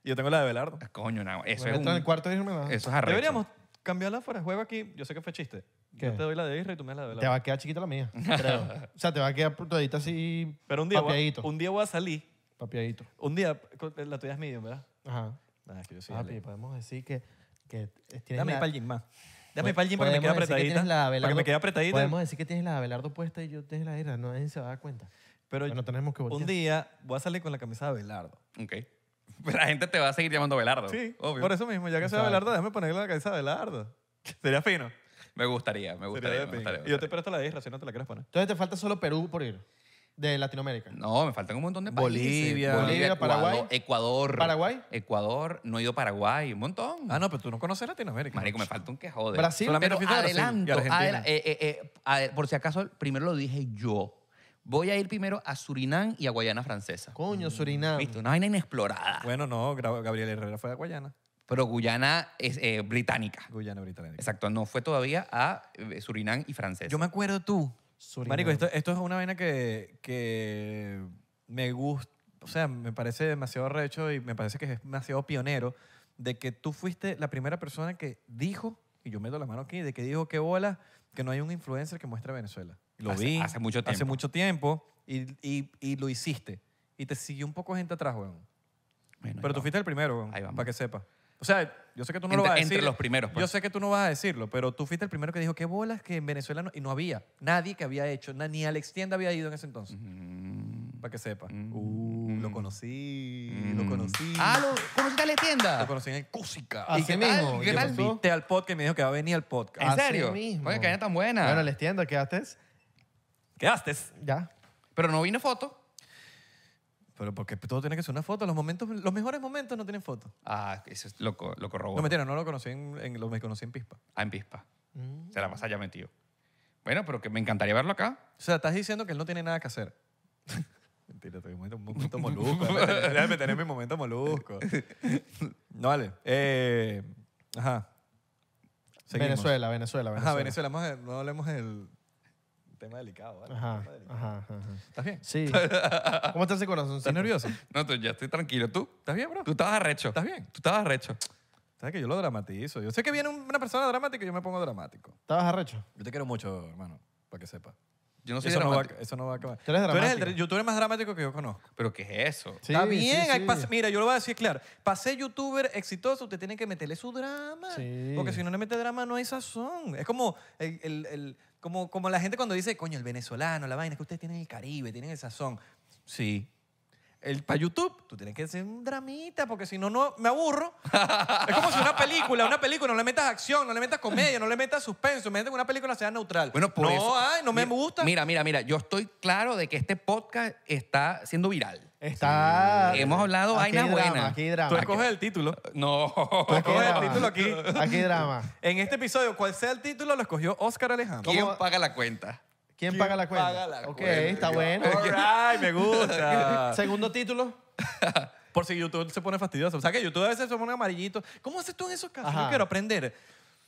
Y yo tengo la de Belardo. Ah, coño, no, eso en el cuarto de Eso es arrecho. Deberíamos Cambiala la fuera de juego aquí, yo sé que fue chiste. Yo te doy la de Isra y tú me la de la. Te va a quedar chiquita la mía, creo. o sea, te va a quedar todita así. Pero un día, voy, un día voy a salir. Papiadito. Un día, la tuya es medium, ¿verdad? Ajá. Ah, es que yo sí. Papi, podemos decir que. que Dame la... para el gym más. Dame pues, para el gym para que me quede apretadita. para que me quede apretadita. Podemos decir que tienes la Abelardo puesta y yo tienes la Isra. No, nadie se va a dar cuenta. Pero, pues no tenemos que Un día voy a salir con la camisa de Abelardo. Ok. Pero La gente te va a seguir llamando velardo. Sí, obvio. por eso mismo, ya que sea velardo, déjame ponerle la cabeza a Belardo. Sería fino. Me gustaría, me gustaría. Y yo te espero hasta la de si no te la quieres poner. Entonces te falta solo Perú por ir. De Latinoamérica. No, me faltan un montón de países. Bolivia, Bolivia Paraguay. Ecuador. ¿Paraguay? Ecuador. No he ido a Paraguay. Un montón. Ah, no, pero tú no conoces Latinoamérica. Marico, me falta un que joder. Brasil. pero adelanto. por si acaso, primero lo dije yo voy a ir primero a Surinam y a Guayana Francesa. Coño, mm. Surinam. una vaina inexplorada. Bueno, no, Gabriel Herrera fue a Guayana. Pero Guyana es eh, británica. Guayana Británica. Exacto, no fue todavía a eh, Surinam y Francesa. Yo me acuerdo tú. Surinam. Marico, esto, esto es una vaina que, que me gusta, o sea, me parece demasiado recho y me parece que es demasiado pionero de que tú fuiste la primera persona que dijo, y yo meto la mano aquí, de que dijo que bola que no hay un influencer que muestre Venezuela. Lo vi. Hace mucho tiempo. y, lo hiciste. Y te siguió un poco gente atrás, weón. pero tú fuiste el primero, weón. Ahí vamos. Para que sepa. O sea, yo sé que tú no lo vas a decir. Entre los primeros. Pues. Yo sé que tú no vas a decirlo, pero tú fuiste el primero que dijo, qué bolas que en Venezuela no, y no había. Nadie que había hecho, ni Alex Tienda había ido en ese entonces. Mm. Para que sepa. Mm. Uh, lo conocí, lo mm. conocí. Ah, ¿cómo conociste a Alex Tienda? Lo conocí en el ah, ¿Y qué mismo? ¿Qué tal? Viste al podcast y me dijo que va a venir al podcast. ¿En ah, serio? Así mismo. Oye, que tan buena. Bueno, Alex Tienda, ¿qué haces? Quedaste. Ya. Pero no vino foto. Pero porque todo tiene que ser una foto. Los, momentos, los mejores momentos no tienen foto. Ah, lo, corroboró. lo No, mentira, no lo conocí en, en- lo, me conocí en Pispa. Ah, en Pispa. Mm. Se la pasa ya metido. Bueno, pero que me encantaría verlo acá. O sea, estás diciendo que él no tiene nada que hacer. mentira, estoy un momento- un molusco. Déjame tener- mi momento molusco. No, vale. Eh, ajá. Venezuela, Venezuela, Venezuela. Ajá, Venezuela. no hablemos del, tema delicado, ¿vale? Ajá, ¿Estás bien? Sí. ¿Cómo estás ese corazón? ¿Estás nervioso? No, tú- ya estoy tranquilo. ¿Tú? ¿Estás bien, bro? Tú estabas arrecho. ¿Estás bien? Tú estabas arrecho. ¿Sabes que yo lo dramatizo? Yo sé que viene una persona dramática y yo me pongo dramático. ¿Estabas arrecho? Yo te quiero mucho, hermano, para que sepas. Yo no sé. eso, no eso no va a acabar. Tú eres el youtuber más dramático que yo conozco. ¿Pero qué es eso? Está bien, mira, yo lo voy a decir claro. Para youtuber exitoso, usted tiene que meterle su drama. Porque si no le mete drama, no hay sazón. Es como el, el- el- como, la gente cuando dice, coño, el venezolano, la vaina, es que ustedes tienen el Caribe, tienen el sazón. Sí. El, para YouTube, tú tienes que hacer un dramita, porque si no, no me aburro. es como si una película, una película, no le metas acción, no le metas comedia, no le metas suspenso, metas que una película sea neutral. Bueno, por no, eso. ay, no me gusta. Mira, mira, mira, yo estoy claro de que este podcast está siendo viral. Está. Hemos hablado aquí vaina buena. Aquí drama. Tú escoges el título. No. Tú escoges el título aquí. Aquí drama. En este episodio, cual sea el título, lo escogió Oscar Alejandro. ¿Quién paga la cuenta? ¿Quién, paga la cuenta? Paga la ok, está bueno. Ay, me gusta. Segundo título. Por si YouTube se pone fastidioso. O sea que YouTube a veces se pone amarillito. ¿Cómo haces tú en esos casos? Yo quiero aprender.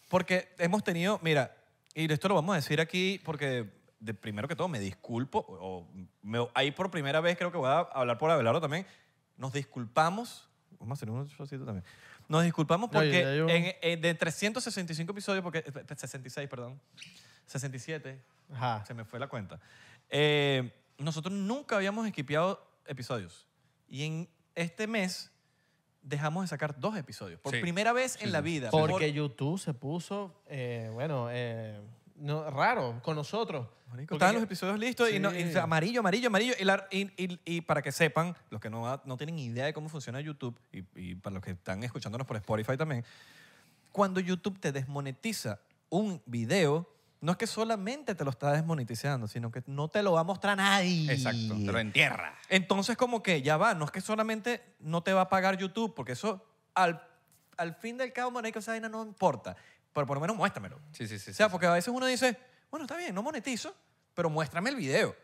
Porque hemos tenido, mira, y esto lo vamos a decir aquí porque de, primero que todo, me disculpo, o ahí por primera vez creo que voy a hablar por Abelardo también, nos disculpamos, vamos a hacer un chocito también, nos disculpamos porque eh, de 365 episodios, porque, 66, eh, perdón, 67, se me fue la cuenta, eh, nosotros nunca habíamos esquipeado episodios. Y en este mes dejamos de sacar dos episodios. Por primera vez en la vida. Porque YouTube se puso, bueno, no, raro con nosotros. Están los episodios listos y, amarillo, amarillo, amarillo. Y, para que sepan, los que no, no tienen idea de cómo funciona YouTube y, para los que están escuchándonos por Spotify también, cuando YouTube te desmonetiza un video, no es que solamente te lo está desmonetizando, sino que no te lo va a mostrar nadie. Exacto, te lo entierra. Entonces, como que ya va, no es que solamente no te va a pagar YouTube, porque eso al, al fin del cabo, marico, esa vaina no importa pero por lo menos muéstramelo. Sí, sí, sí. O sea, porque a veces uno dice, bueno, está bien, no monetizo, pero muéstrame el video.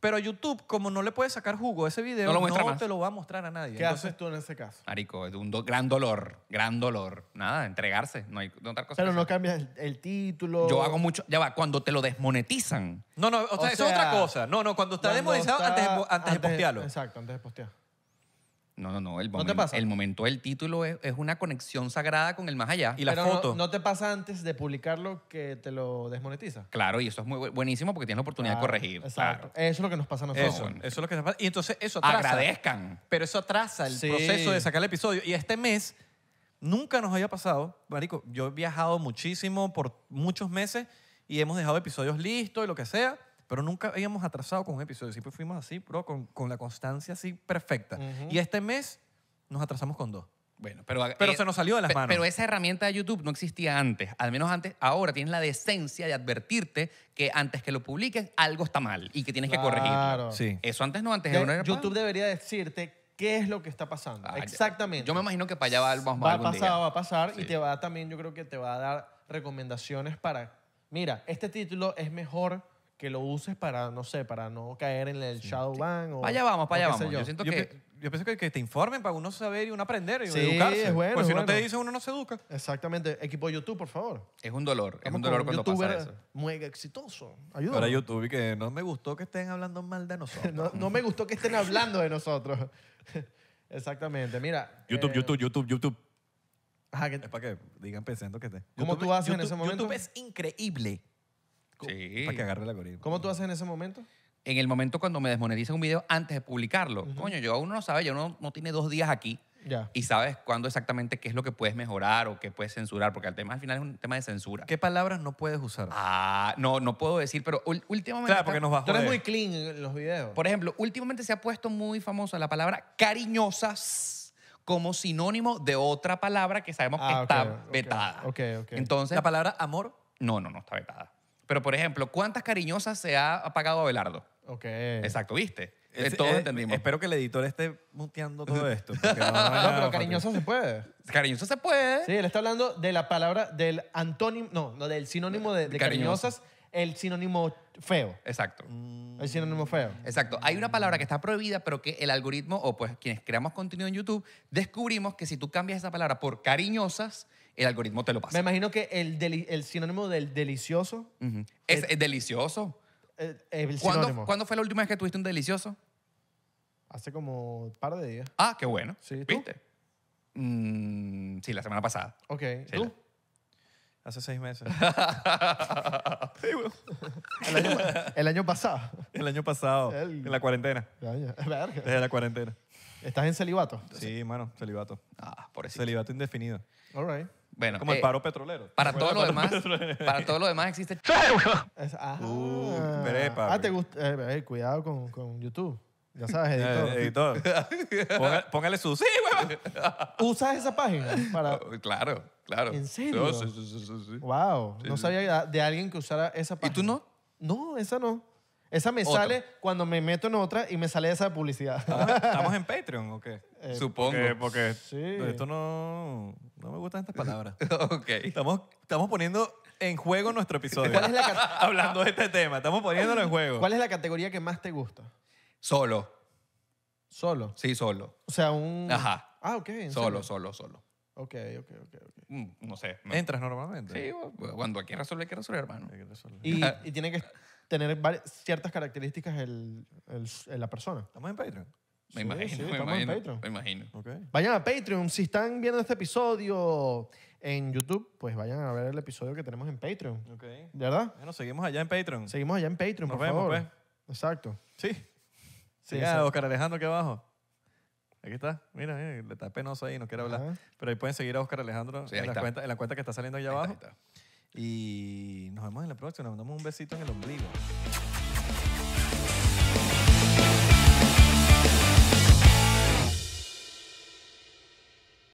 Pero YouTube, como no le puede sacar jugo a ese video, no, lo te lo va a mostrar a nadie. ¿Qué haces tú en ese caso? Marico, es un gran dolor, gran dolor. Nada, entregarse, no hay otra cosa. Pero no cambias el, título. Yo hago mucho, ya va, cuando te lo desmonetizan. No, no, o, sea, es otra cosa. No, no, cuando está desmonetizado, antes, antes, de postearlo. Exacto, antes de postear. No, no, no. El, momento, el del título es, es, una conexión sagrada con el más allá. Y la foto. No, te pasa antes de publicarlo que te lo desmonetiza? Claro, y eso es muy buenísimo porque tienes la oportunidad de corregir. Exacto. Eso es lo que nos pasa a nosotros. Eso, eso es lo que nos pasa. Y entonces eso atrasa. Agradezcan. Pero eso atrasa el proceso de sacar el episodio. Y este mes nunca nos había pasado, Marico. Yo he viajado muchísimo por muchos meses y hemos dejado episodios listos y lo que sea pero nunca habíamos atrasado con un episodio. Siempre fuimos así, bro, con, la constancia así perfecta. Y este mes nos atrasamos con dos. Bueno, pero, eh, pero se nos salió de las manos. Pero esa herramienta de YouTube no existía antes. Al menos antes, ahora tienes la decencia de advertirte que antes que lo publiques algo está mal y que tienes que corregirlo. Sí. Eso antes no, antes YouTube debería decirte qué es lo que está pasando. Ah, Exactamente. Yo me imagino que para allá va, va a pasar, va a pasar y te va también, yo creo que te va a dar recomendaciones para, mira, este título es mejor que lo uses para, no sé, para no caer en el shadow ban. O, allá vamos, para allá vamos. Yo. siento que... Yo pienso que, que, te informen para uno saber y uno aprender y sí, educarse. Pues bueno, pues si no te dicen, uno no se educa. Exactamente. Equipo YouTube, por favor. Es un dolor. es un dolor cuando pasa eso. Muy exitoso. ayuda Para YouTube, y que no me gustó que estén hablando mal de nosotros. no, me gustó que estén hablando de nosotros. Exactamente. Mira. YouTube, eh, YouTube, YouTube, YouTube. Es para que digan pensando que te. ¿Cómo tú haces en ese momento? YouTube es increíble. Sí. Para que agarre el algoritmo. ¿Cómo tú haces en ese momento? En el momento cuando me desmonetizan un video antes de publicarlo. Coño, yo aún no sabe, yo no, no tiene dos días aquí Ya. y sabes cuándo exactamente qué es lo que puedes mejorar o qué puedes censurar, porque el tema al final es un tema de censura. ¿Qué palabras no puedes usar? Ah, no, no puedo decir, pero últimamente. claro, porque nos va a Tú eres muy clean en los videos. Por ejemplo, últimamente se ha puesto muy famosa la palabra cariñosas como sinónimo de otra palabra que sabemos que ah, está vetada. ok, ok. Entonces, ¿La palabra amor? no, no, no está vetada. Pero, por ejemplo, ¿cuántas cariñosas se ha pagado Abelardo? Ok. Exacto, ¿viste? Es- eh, eh, entendimos. Espero que el editor esté muteando todo esto. no, pero cariñoso se puede. Cariñosa se puede. Sí, él está hablando de la palabra del antónimo, no, no del sinónimo de, cariñosas, el sinónimo feo. Exacto. El sinónimo feo. Exacto. Hay una palabra que está prohibida, pero que el algoritmo, o pues quienes creamos contenido en YouTube, descubrimos que si tú cambias esa palabra por cariñosas, el algoritmo te lo pasa. Me imagino que el, sinónimo del delicioso. es, delicioso. Eh, el ¿Cuándo, cuándo fue la última vez que tuviste un delicioso? Hace como un par de días. Ah, qué bueno. Sí, ¿tú? Mm, sí, la semana pasada. Ok. ¿Tú? Hace seis meses. El año, pasado. El año pasado. En la cuarentena. Desde la cuarentena. Estás en celibato. Sí, mano, celibato. Ah, por eso. Celibato indefinido. All right. Bueno, Como el eh, paro petrolero. Para todo, lo demás, para todo lo demás existe... ah, uh, ah te gusta. Eh, cuidado con, con YouTube. Ya sabes, eh, editor. póngale su sí, ¿Usas esa página? Para... Claro, claro. ¿En serio? sí, sí, sí, Wow. no sabía de alguien que usara esa página. ¿y tú no? No, esa no. Esa me sale cuando me meto en otra y me sale esa publicidad. Ah, ¿Estamos en Patreon o qué? Eh, Supongo. Porque, sí. esto no, no me gustan estas palabras. ok. Estamos, estamos poniendo en juego nuestro episodio. Hablando de este tema, estamos poniéndolo en juego. ¿Cuál es la categoría que más te gusta? Solo. ¿Solo? Sí, solo. O sea, un... Ajá. Ah, ok. Solo, solo, solo. Ok, ok, ok. Mm, no sé. ¿Entras normalmente? Sí, cuando hay que resolver, hay que resolver, hermano. y tiene que tener ciertas características el, el- la persona. Estamos en Patreon. Me imagino, sí, me estamos en imagino, Patreon. me imagino. Vayan a Patreon. Si están viendo este episodio en YouTube, pues vayan a ver el episodio que tenemos en Patreon. Ok. ¿Verdad? Bueno, seguimos allá en Patreon. Seguimos allá en Patreon, Nos por vemos, favor. pues. Exacto. Sí. Sí, Sí, Oscar Alejandro aquí abajo. Aquí está. Mira, le está penoso ahí, no quiere hablar. Pero ahí pueden seguir a Oscar Alejandro en, la cuenta, en la cuenta que está saliendo allá Ahí abajo. Y nos vemos en la próxima. Nos mandamos un besito en el ombligo.